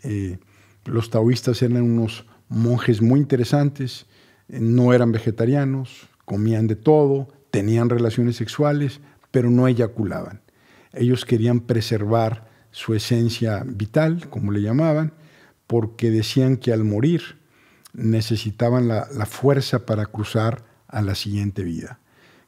Eh, los taoístas eran unos monjes muy interesantes, no eran vegetarianos, comían de todo, tenían relaciones sexuales, pero no eyaculaban. Ellos querían preservar su esencia vital, como le llamaban, porque decían que al morir necesitaban la, fuerza para cruzar a la siguiente vida,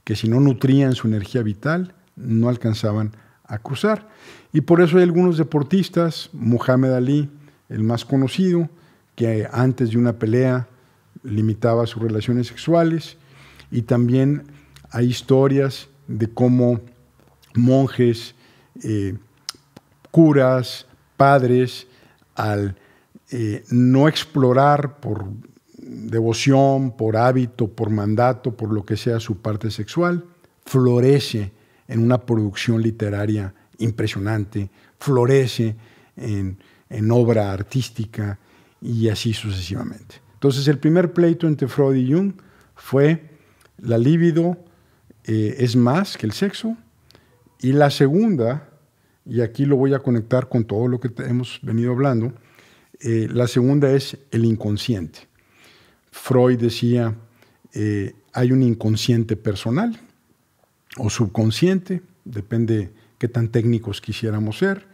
que si no nutrían su energía vital, no alcanzaban a cruzar. Y por eso hay algunos deportistas, Muhammad Ali, el más conocido, que antes de una pelea limitaba sus relaciones sexuales, y también hay historias de cómo monjes, eh, curas, padres, al eh, no explorar por devoción, por hábito, por mandato, por lo que sea su parte sexual, florece en una producción literaria impresionante, florece en, en obra artística y así sucesivamente. Entonces el primer pleito entre Freud y Jung fue la libido eh, es más que el sexo. Y la segunda, y aquí lo voy a conectar con todo lo que hemos venido hablando, eh, la segunda es el inconsciente. Freud decía, eh, hay un inconsciente personal o subconsciente, depende qué tan técnicos quisiéramos ser,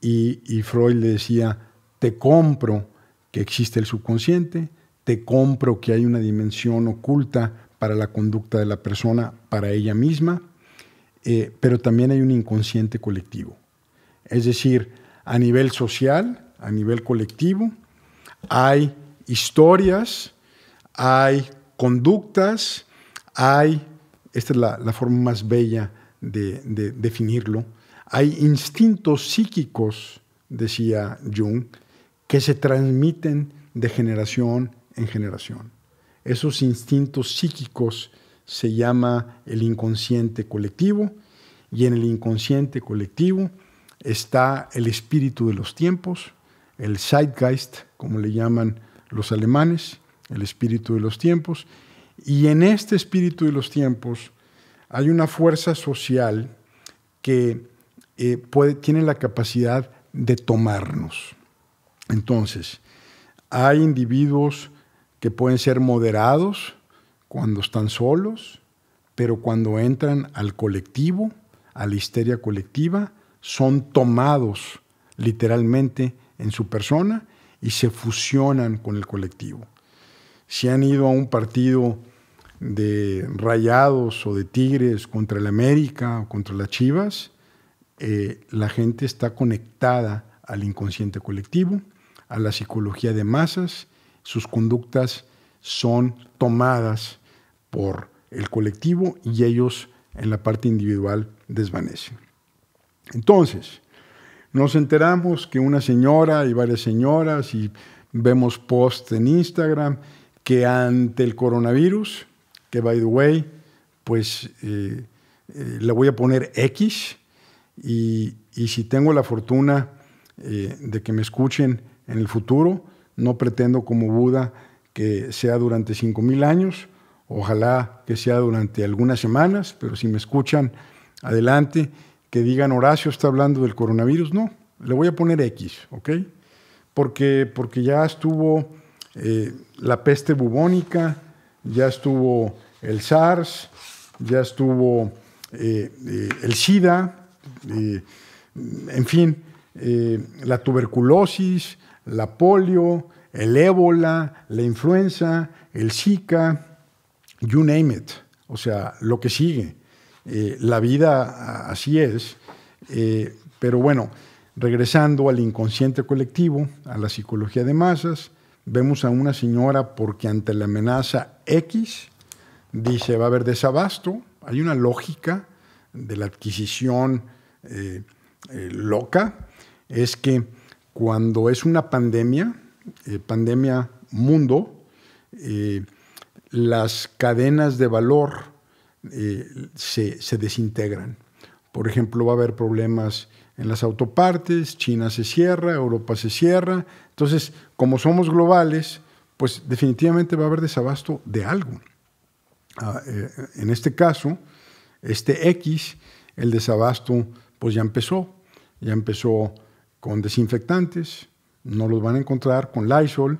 y Freud le decía, te compro que existe el subconsciente, te compro que hay una dimensión oculta para la conducta de la persona, para ella misma, eh, pero también hay un inconsciente colectivo. Es decir, a nivel social, a nivel colectivo, hay historias, hay conductas, hay, esta es la, forma más bella de, definirlo, hay instintos psíquicos, decía Jung, que se transmiten de generación en generación esos instintos psíquicos se llama el inconsciente colectivo y en el inconsciente colectivo está el espíritu de los tiempos, el zeitgeist, como le llaman los alemanes, el espíritu de los tiempos, y en este espíritu de los tiempos hay una fuerza social que eh, tiene la capacidad de tomarnos. Entonces, hay individuos que pueden ser moderados cuando están solos, pero cuando entran al colectivo, a la histeria colectiva, son tomados literalmente en su persona y se fusionan con el colectivo. Si han ido a un partido de Rayados o de Tigres contra el América o contra las Chivas, eh, la gente está conectada al inconsciente colectivo, a la psicología de masas sus conductas son tomadas por el colectivo y ellos en la parte individual desvanecen. Entonces, nos enteramos que una señora y varias señoras, y vemos posts en Instagram, que ante el coronavirus, que by the way, pues eh, eh, le voy a poner X, y, si tengo la fortuna eh, de que me escuchen en el futuro, no pretendo como Buda que sea durante 5.000 años, ojalá que sea durante algunas semanas, pero si me escuchan, adelante, que digan Horacio está hablando del coronavirus, no, le voy a poner X, ¿ok? Porque, porque ya estuvo eh, la peste bubónica, ya estuvo el SARS, ya estuvo eh, eh, el SIDA, en fin, la tuberculosis, la polio, el ébola, la influenza, el Zika, you name it. O sea, lo que sigue. Eh, la vida así es. Eh, pero bueno, regresando al inconsciente colectivo, a la psicología de masas, vemos a una señora porque ante la amenaza X dice va a haber desabasto. Hay una lógica de la adquisición eh, loca. Es que cuando es una pandemia, eh, pandemia mundo, eh, las cadenas de valor eh, se, desintegran. Por ejemplo, va a haber problemas en las autopartes, China se cierra, Europa se cierra. Entonces, como somos globales, pues definitivamente va a haber desabasto de algo. Ah, en este caso, este X, el desabasto, pues ya empezó. Ya empezó con desinfectantes, no los van a encontrar con Lysol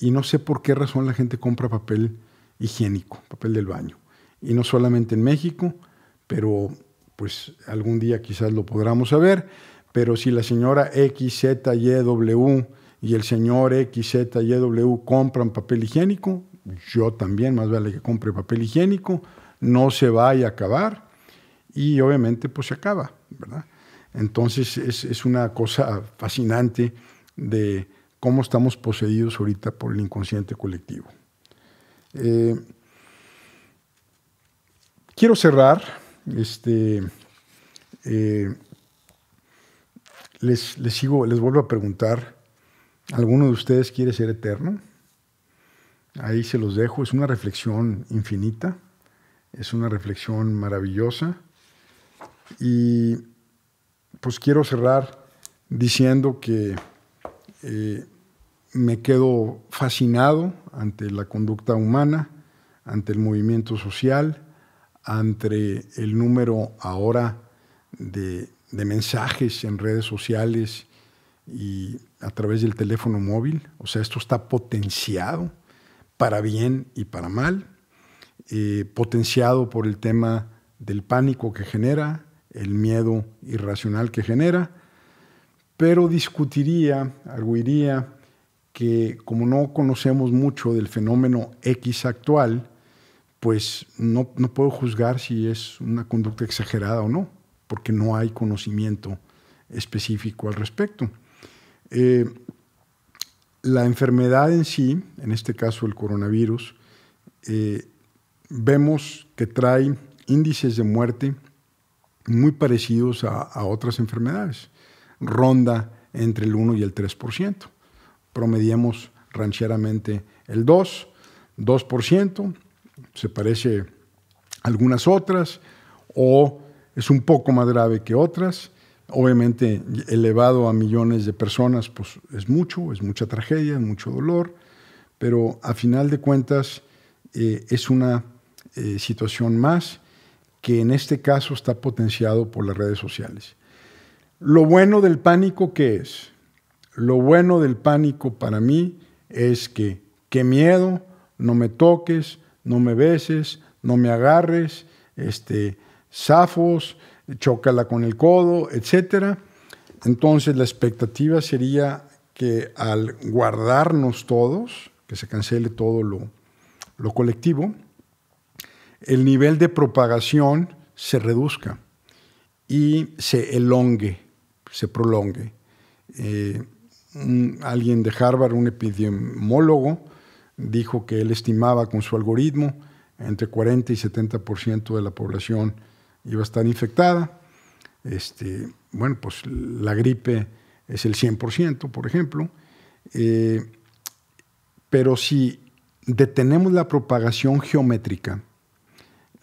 y no sé por qué razón la gente compra papel higiénico, papel del baño. Y no solamente en México, pero pues algún día quizás lo podamos saber, pero si la señora XZYW y el señor XZYW compran papel higiénico, yo también más vale que compre papel higiénico, no se vaya a acabar y obviamente pues se acaba, ¿verdad? Entonces es, una cosa fascinante de cómo estamos poseídos ahorita por el inconsciente colectivo. Eh, quiero cerrar. Este, eh, les, les, sigo, les vuelvo a preguntar, ¿alguno de ustedes quiere ser eterno? Ahí se los dejo, es una reflexión infinita, es una reflexión maravillosa y pues quiero cerrar diciendo que eh, me quedo fascinado ante la conducta humana, ante el movimiento social, ante el número ahora de, mensajes en redes sociales y a través del teléfono móvil. O sea, esto está potenciado para bien y para mal, eh, potenciado por el tema del pánico que genera, el miedo irracional que genera, pero discutiría, arguiría que como no conocemos mucho del fenómeno X actual, pues no, puedo juzgar si es una conducta exagerada o no, porque no hay conocimiento específico al respecto. Eh, la enfermedad en sí, en este caso el coronavirus, eh, vemos que trae índices de muerte muy parecidos a, otras enfermedades. Ronda entre el 1 y el 3%. Promediamos rancheramente el 2, 2%, se parece a algunas otras, o es un poco más grave que otras. Obviamente, elevado a millones de personas, pues es mucho, es mucha tragedia, es mucho dolor, pero a final de cuentas eh, es una eh, situación más que en este caso está potenciado por las redes sociales. Lo bueno del pánico, ¿qué es? Lo bueno del pánico para mí es que, qué miedo, no me toques, no me beses, no me agarres, este, zafos, chócala con el codo, etc. Entonces la expectativa sería que al guardarnos todos, que se cancele todo lo colectivo, el nivel de propagación se reduzca y se elongue, se prolongue. Eh, alguien de Harvard, un epidemiólogo, dijo que él estimaba con su algoritmo entre 40 y 70% de la población iba a estar infectada. Este, bueno, pues la gripe es el 100%, por ejemplo. Eh, pero si detenemos la propagación geométrica,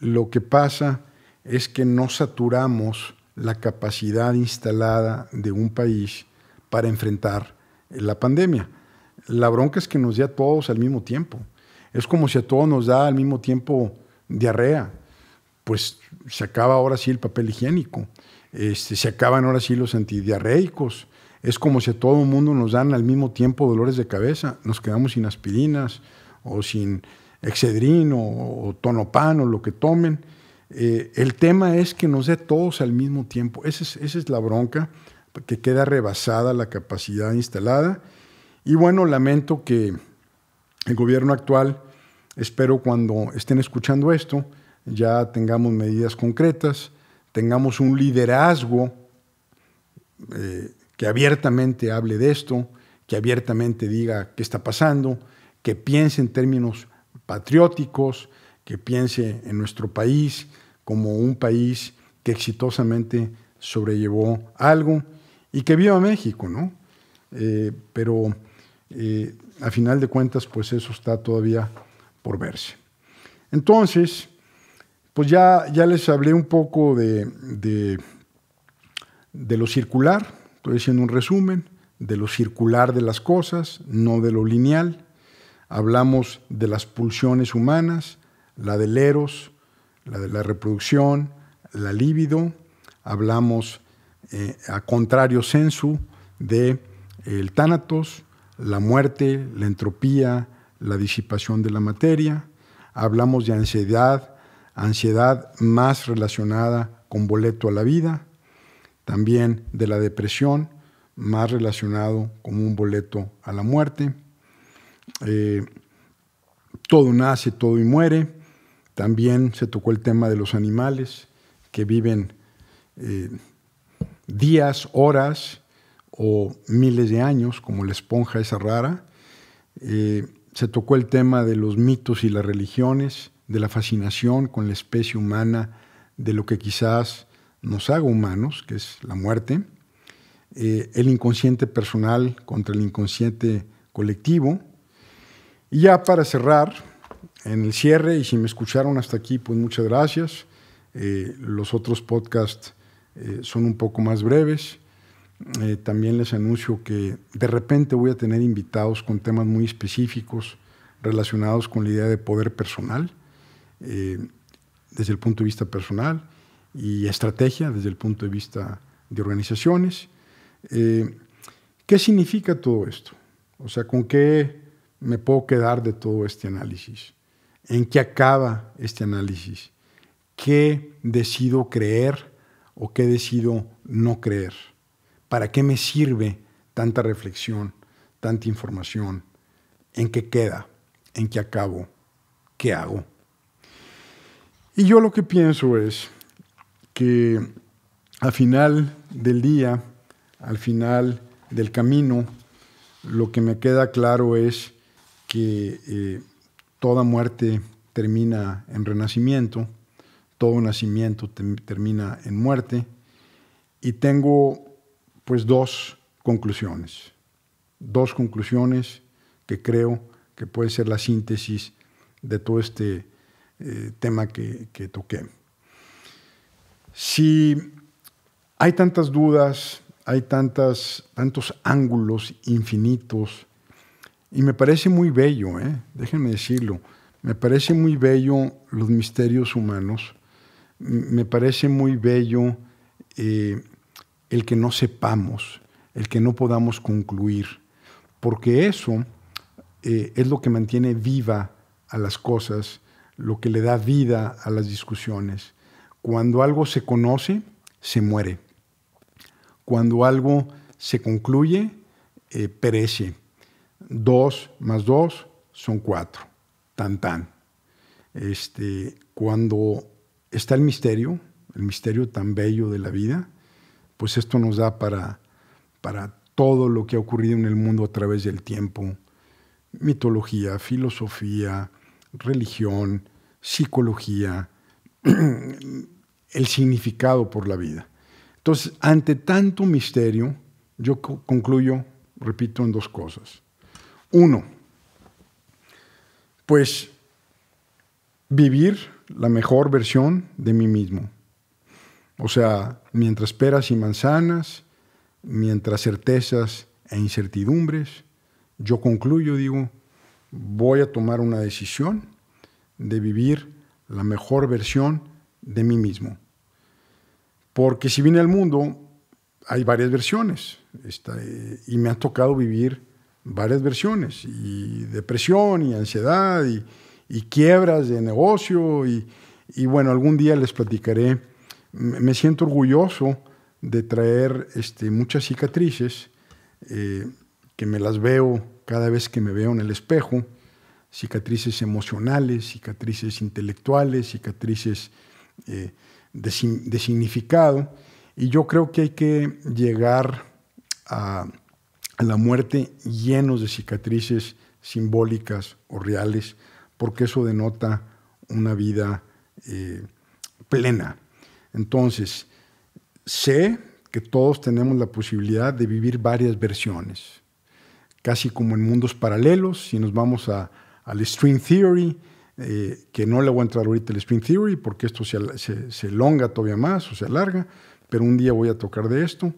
lo que pasa es que no saturamos la capacidad instalada de un país para enfrentar la pandemia. La bronca es que nos da a todos al mismo tiempo. Es como si a todos nos da al mismo tiempo diarrea. Pues se acaba ahora sí el papel higiénico, este, se acaban ahora sí los antidiarreicos. Es como si a todo el mundo nos dan al mismo tiempo dolores de cabeza. Nos quedamos sin aspirinas o sin Excedrin o, tono o lo que tomen. Eh, el tema es que nos dé todos al mismo tiempo. Esa es, la bronca, que queda rebasada la capacidad instalada. Y bueno, lamento que el gobierno actual, espero cuando estén escuchando esto, ya tengamos medidas concretas, tengamos un liderazgo eh, que abiertamente hable de esto, que abiertamente diga qué está pasando, que piense en términos patrióticos, que piense en nuestro país como un país que exitosamente sobrellevó algo y que viva México, ¿no? Eh, pero eh, a final de cuentas, pues eso está todavía por verse. Entonces, pues ya, ya les hablé un poco de, de, de lo circular, estoy haciendo un resumen, de lo circular de las cosas, no de lo lineal hablamos de las pulsiones humanas, la del eros, la de la reproducción, la libido, hablamos eh, a contrario sensu de eh, el tánatos, la muerte, la entropía, la disipación de la materia, hablamos de ansiedad, ansiedad más relacionada con boleto a la vida, también de la depresión, más relacionado con un boleto a la muerte. Eh, todo nace, todo y muere. También se tocó el tema de los animales que viven eh, días, horas o miles de años, como la esponja esa rara. Eh, se tocó el tema de los mitos y las religiones, de la fascinación con la especie humana, de lo que quizás nos haga humanos, que es la muerte, el inconsciente personal contra el inconsciente colectivo, y ya para cerrar, en el cierre, y si me escucharon hasta aquí, pues muchas gracias. Eh, los otros podcasts eh, son un poco más breves. Eh, también les anuncio que de repente voy a tener invitados con temas muy específicos relacionados con la idea de poder personal, desde el punto de vista personal, y estrategia desde el punto de vista de organizaciones. ¿Qué significa todo esto? O sea, ¿con qué me puedo quedar de todo este análisis? ¿En qué acaba este análisis? ¿Qué decido creer o qué decido no creer? ¿Para qué me sirve tanta reflexión, tanta información? ¿En qué queda? ¿En qué acabo? ¿Qué hago? Y yo lo que pienso es que al final del día, al final del camino, lo que me queda claro es que eh, toda muerte termina en renacimiento, todo nacimiento termina en muerte, y tengo pues dos conclusiones, dos conclusiones que creo que puede ser la síntesis de todo este eh, tema que, toqué. Si hay tantas dudas, hay tantas, tantos ángulos infinitos y me parece muy bello, ¿eh? déjenme decirlo, me parece muy bello los misterios humanos, me parece muy bello eh, el que no sepamos, el que no podamos concluir, porque eso eh, es lo que mantiene viva a las cosas, lo que le da vida a las discusiones. Cuando algo se conoce, se muere. Cuando algo se concluye, perece. Dos más dos son cuatro, Tan tan. Este, cuando está el misterio, el misterio tan bello de la vida, pues esto nos da para, para todo lo que ha ocurrido en el mundo a través del tiempo. Mitología, filosofía, religión, psicología, el significado por la vida. Entonces, ante tanto misterio, yo concluyo, repito, en dos cosas. Uno, pues vivir la mejor versión de mí mismo. O sea, mientras peras y manzanas, mientras certezas e incertidumbres, yo concluyo, digo, voy a tomar una decisión de vivir la mejor versión de mí mismo. Porque si vine al mundo, hay varias versiones, eh, y me ha tocado vivir varias versiones, y depresión, y ansiedad, y, quiebras de negocio, y, bueno, algún día les platicaré. Me siento orgulloso de traer este, muchas cicatrices, eh, que me las veo cada vez que me veo en el espejo, cicatrices emocionales, cicatrices intelectuales, cicatrices eh, de significado, y yo creo que hay que llegar a a la muerte llenos de cicatrices simbólicas o reales, porque eso denota una vida eh, plena. Entonces, sé que todos tenemos la posibilidad de vivir varias versiones, casi como en mundos paralelos, si nos vamos a, al string theory, eh, que no le voy a entrar ahorita al string theory porque esto se, se, elonga todavía más o se alarga, pero un día voy a tocar de esto.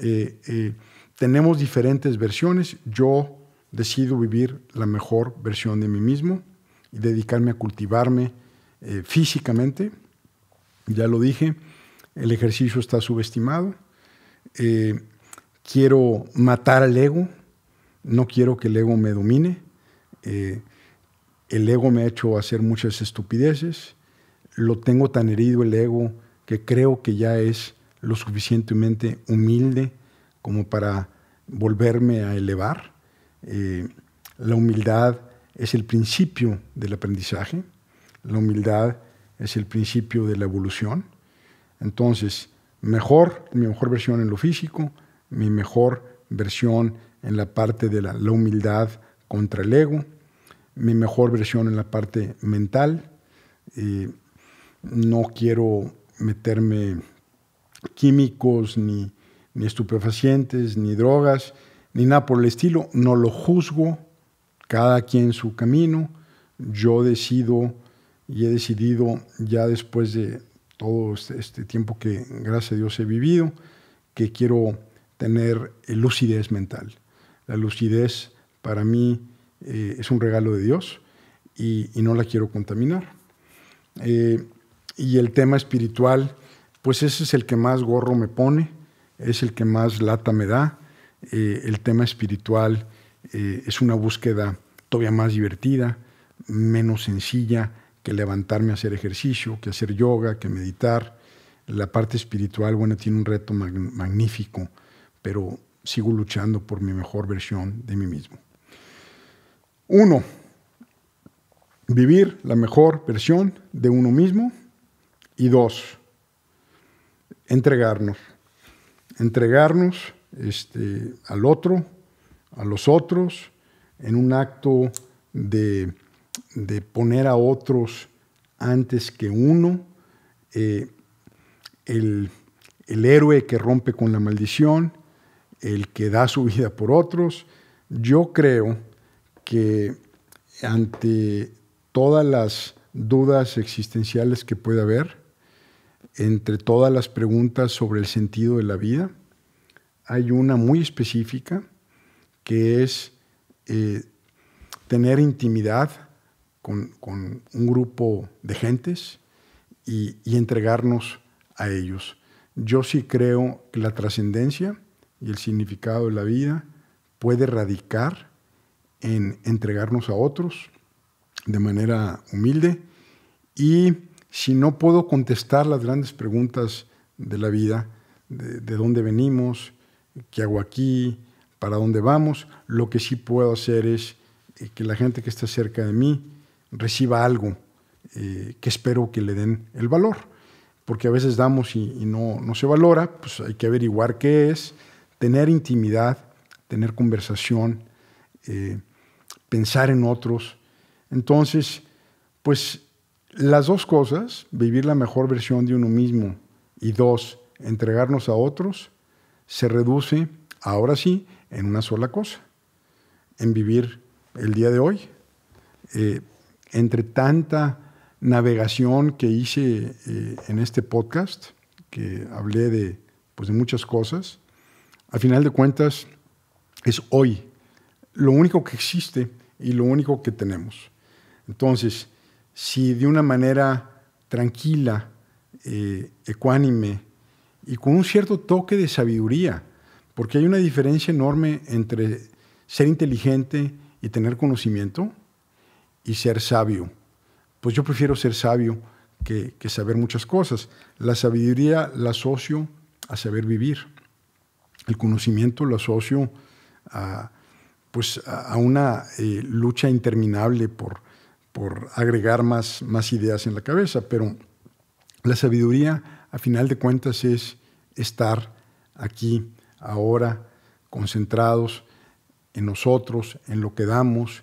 Eh, tenemos diferentes versiones. Yo decido vivir la mejor versión de mí mismo y dedicarme a cultivarme eh, físicamente. Ya lo dije, el ejercicio está subestimado. Eh, quiero matar al ego, no quiero que el ego me domine. Eh, el ego me ha hecho hacer muchas estupideces. Lo tengo tan herido el ego que creo que ya es lo suficientemente humilde como para volverme a elevar. Eh, la humildad es el principio del aprendizaje, la humildad es el principio de la evolución. Entonces, mejor, mi mejor versión en lo físico, mi mejor versión en la parte de la, humildad contra el ego, mi mejor versión en la parte mental. Eh, no quiero meterme químicos ni ni estupefacientes, ni drogas, ni nada por el estilo. No lo juzgo, cada quien su camino. Yo decido y he decidido ya después de todo este, este tiempo que, gracias a Dios, he vivido, que quiero tener lucidez mental. La lucidez para mí eh, es un regalo de Dios y, no la quiero contaminar. Eh, y el tema espiritual, pues ese es el que más gorro me pone es el que más lata me da. Eh, el tema espiritual eh, es una búsqueda todavía más divertida, menos sencilla que levantarme a hacer ejercicio, que hacer yoga, que meditar. La parte espiritual, bueno, tiene un reto magnífico, pero sigo luchando por mi mejor versión de mí mismo. Uno, vivir la mejor versión de uno mismo. Y dos, entregarnos entregarnos este, al otro, a los otros, en un acto de, poner a otros antes que uno, eh, el, el héroe que rompe con la maldición, el que da su vida por otros. Yo creo que ante todas las dudas existenciales que puede haber, entre todas las preguntas sobre el sentido de la vida, hay una muy específica que es eh, tener intimidad con, un grupo de gentes y, y entregarnos a ellos. Yo sí creo que la trascendencia y el significado de la vida puede radicar en entregarnos a otros de manera humilde y si no puedo contestar las grandes preguntas de la vida, de, dónde venimos, qué hago aquí, para dónde vamos, lo que sí puedo hacer es eh, que la gente que está cerca de mí reciba algo eh, que espero que le den el valor. Porque a veces damos y, no, no se valora, pues hay que averiguar qué es, tener intimidad, tener conversación, eh, pensar en otros. Entonces, pues las dos cosas, vivir la mejor versión de uno mismo y dos, entregarnos a otros, se reduce, ahora sí, en una sola cosa, en vivir el día de hoy. Eh, entre tanta navegación que hice eh, en este podcast, que hablé de, pues de muchas cosas, al final de cuentas es hoy, lo único que existe y lo único que tenemos. Entonces, si de una manera tranquila, eh, ecuánime y con un cierto toque de sabiduría, porque hay una diferencia enorme entre ser inteligente y tener conocimiento y ser sabio. Pues yo prefiero ser sabio que, que saber muchas cosas. La sabiduría la asocio a saber vivir. El conocimiento lo asocio a, pues, a una eh, lucha interminable por, por agregar más, ideas en la cabeza, pero la sabiduría, a final de cuentas, es estar aquí, ahora, concentrados en nosotros, en lo que damos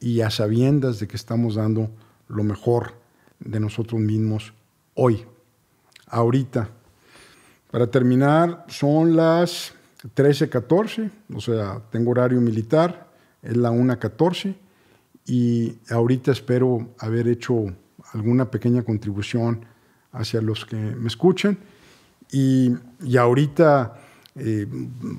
y a sabiendas de que estamos dando lo mejor de nosotros mismos hoy, ahorita. Para terminar, son las 13:14, o sea, tengo horario militar, es la 1:14 y ahorita espero haber hecho alguna pequeña contribución hacia los que me escuchan Y, ahorita eh,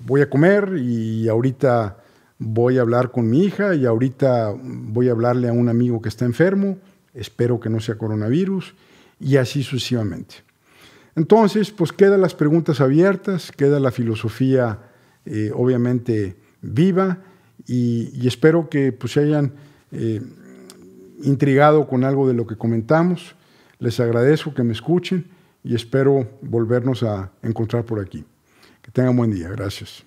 voy a comer y ahorita voy a hablar con mi hija y ahorita voy a hablarle a un amigo que está enfermo, espero que no sea coronavirus, y así sucesivamente. Entonces, pues quedan las preguntas abiertas, queda la filosofía eh, obviamente viva y, espero que pues, se hayan eh, intrigado con algo de lo que comentamos. Les agradezco que me escuchen y espero volvernos a encontrar por aquí. Que tengan buen día. Gracias.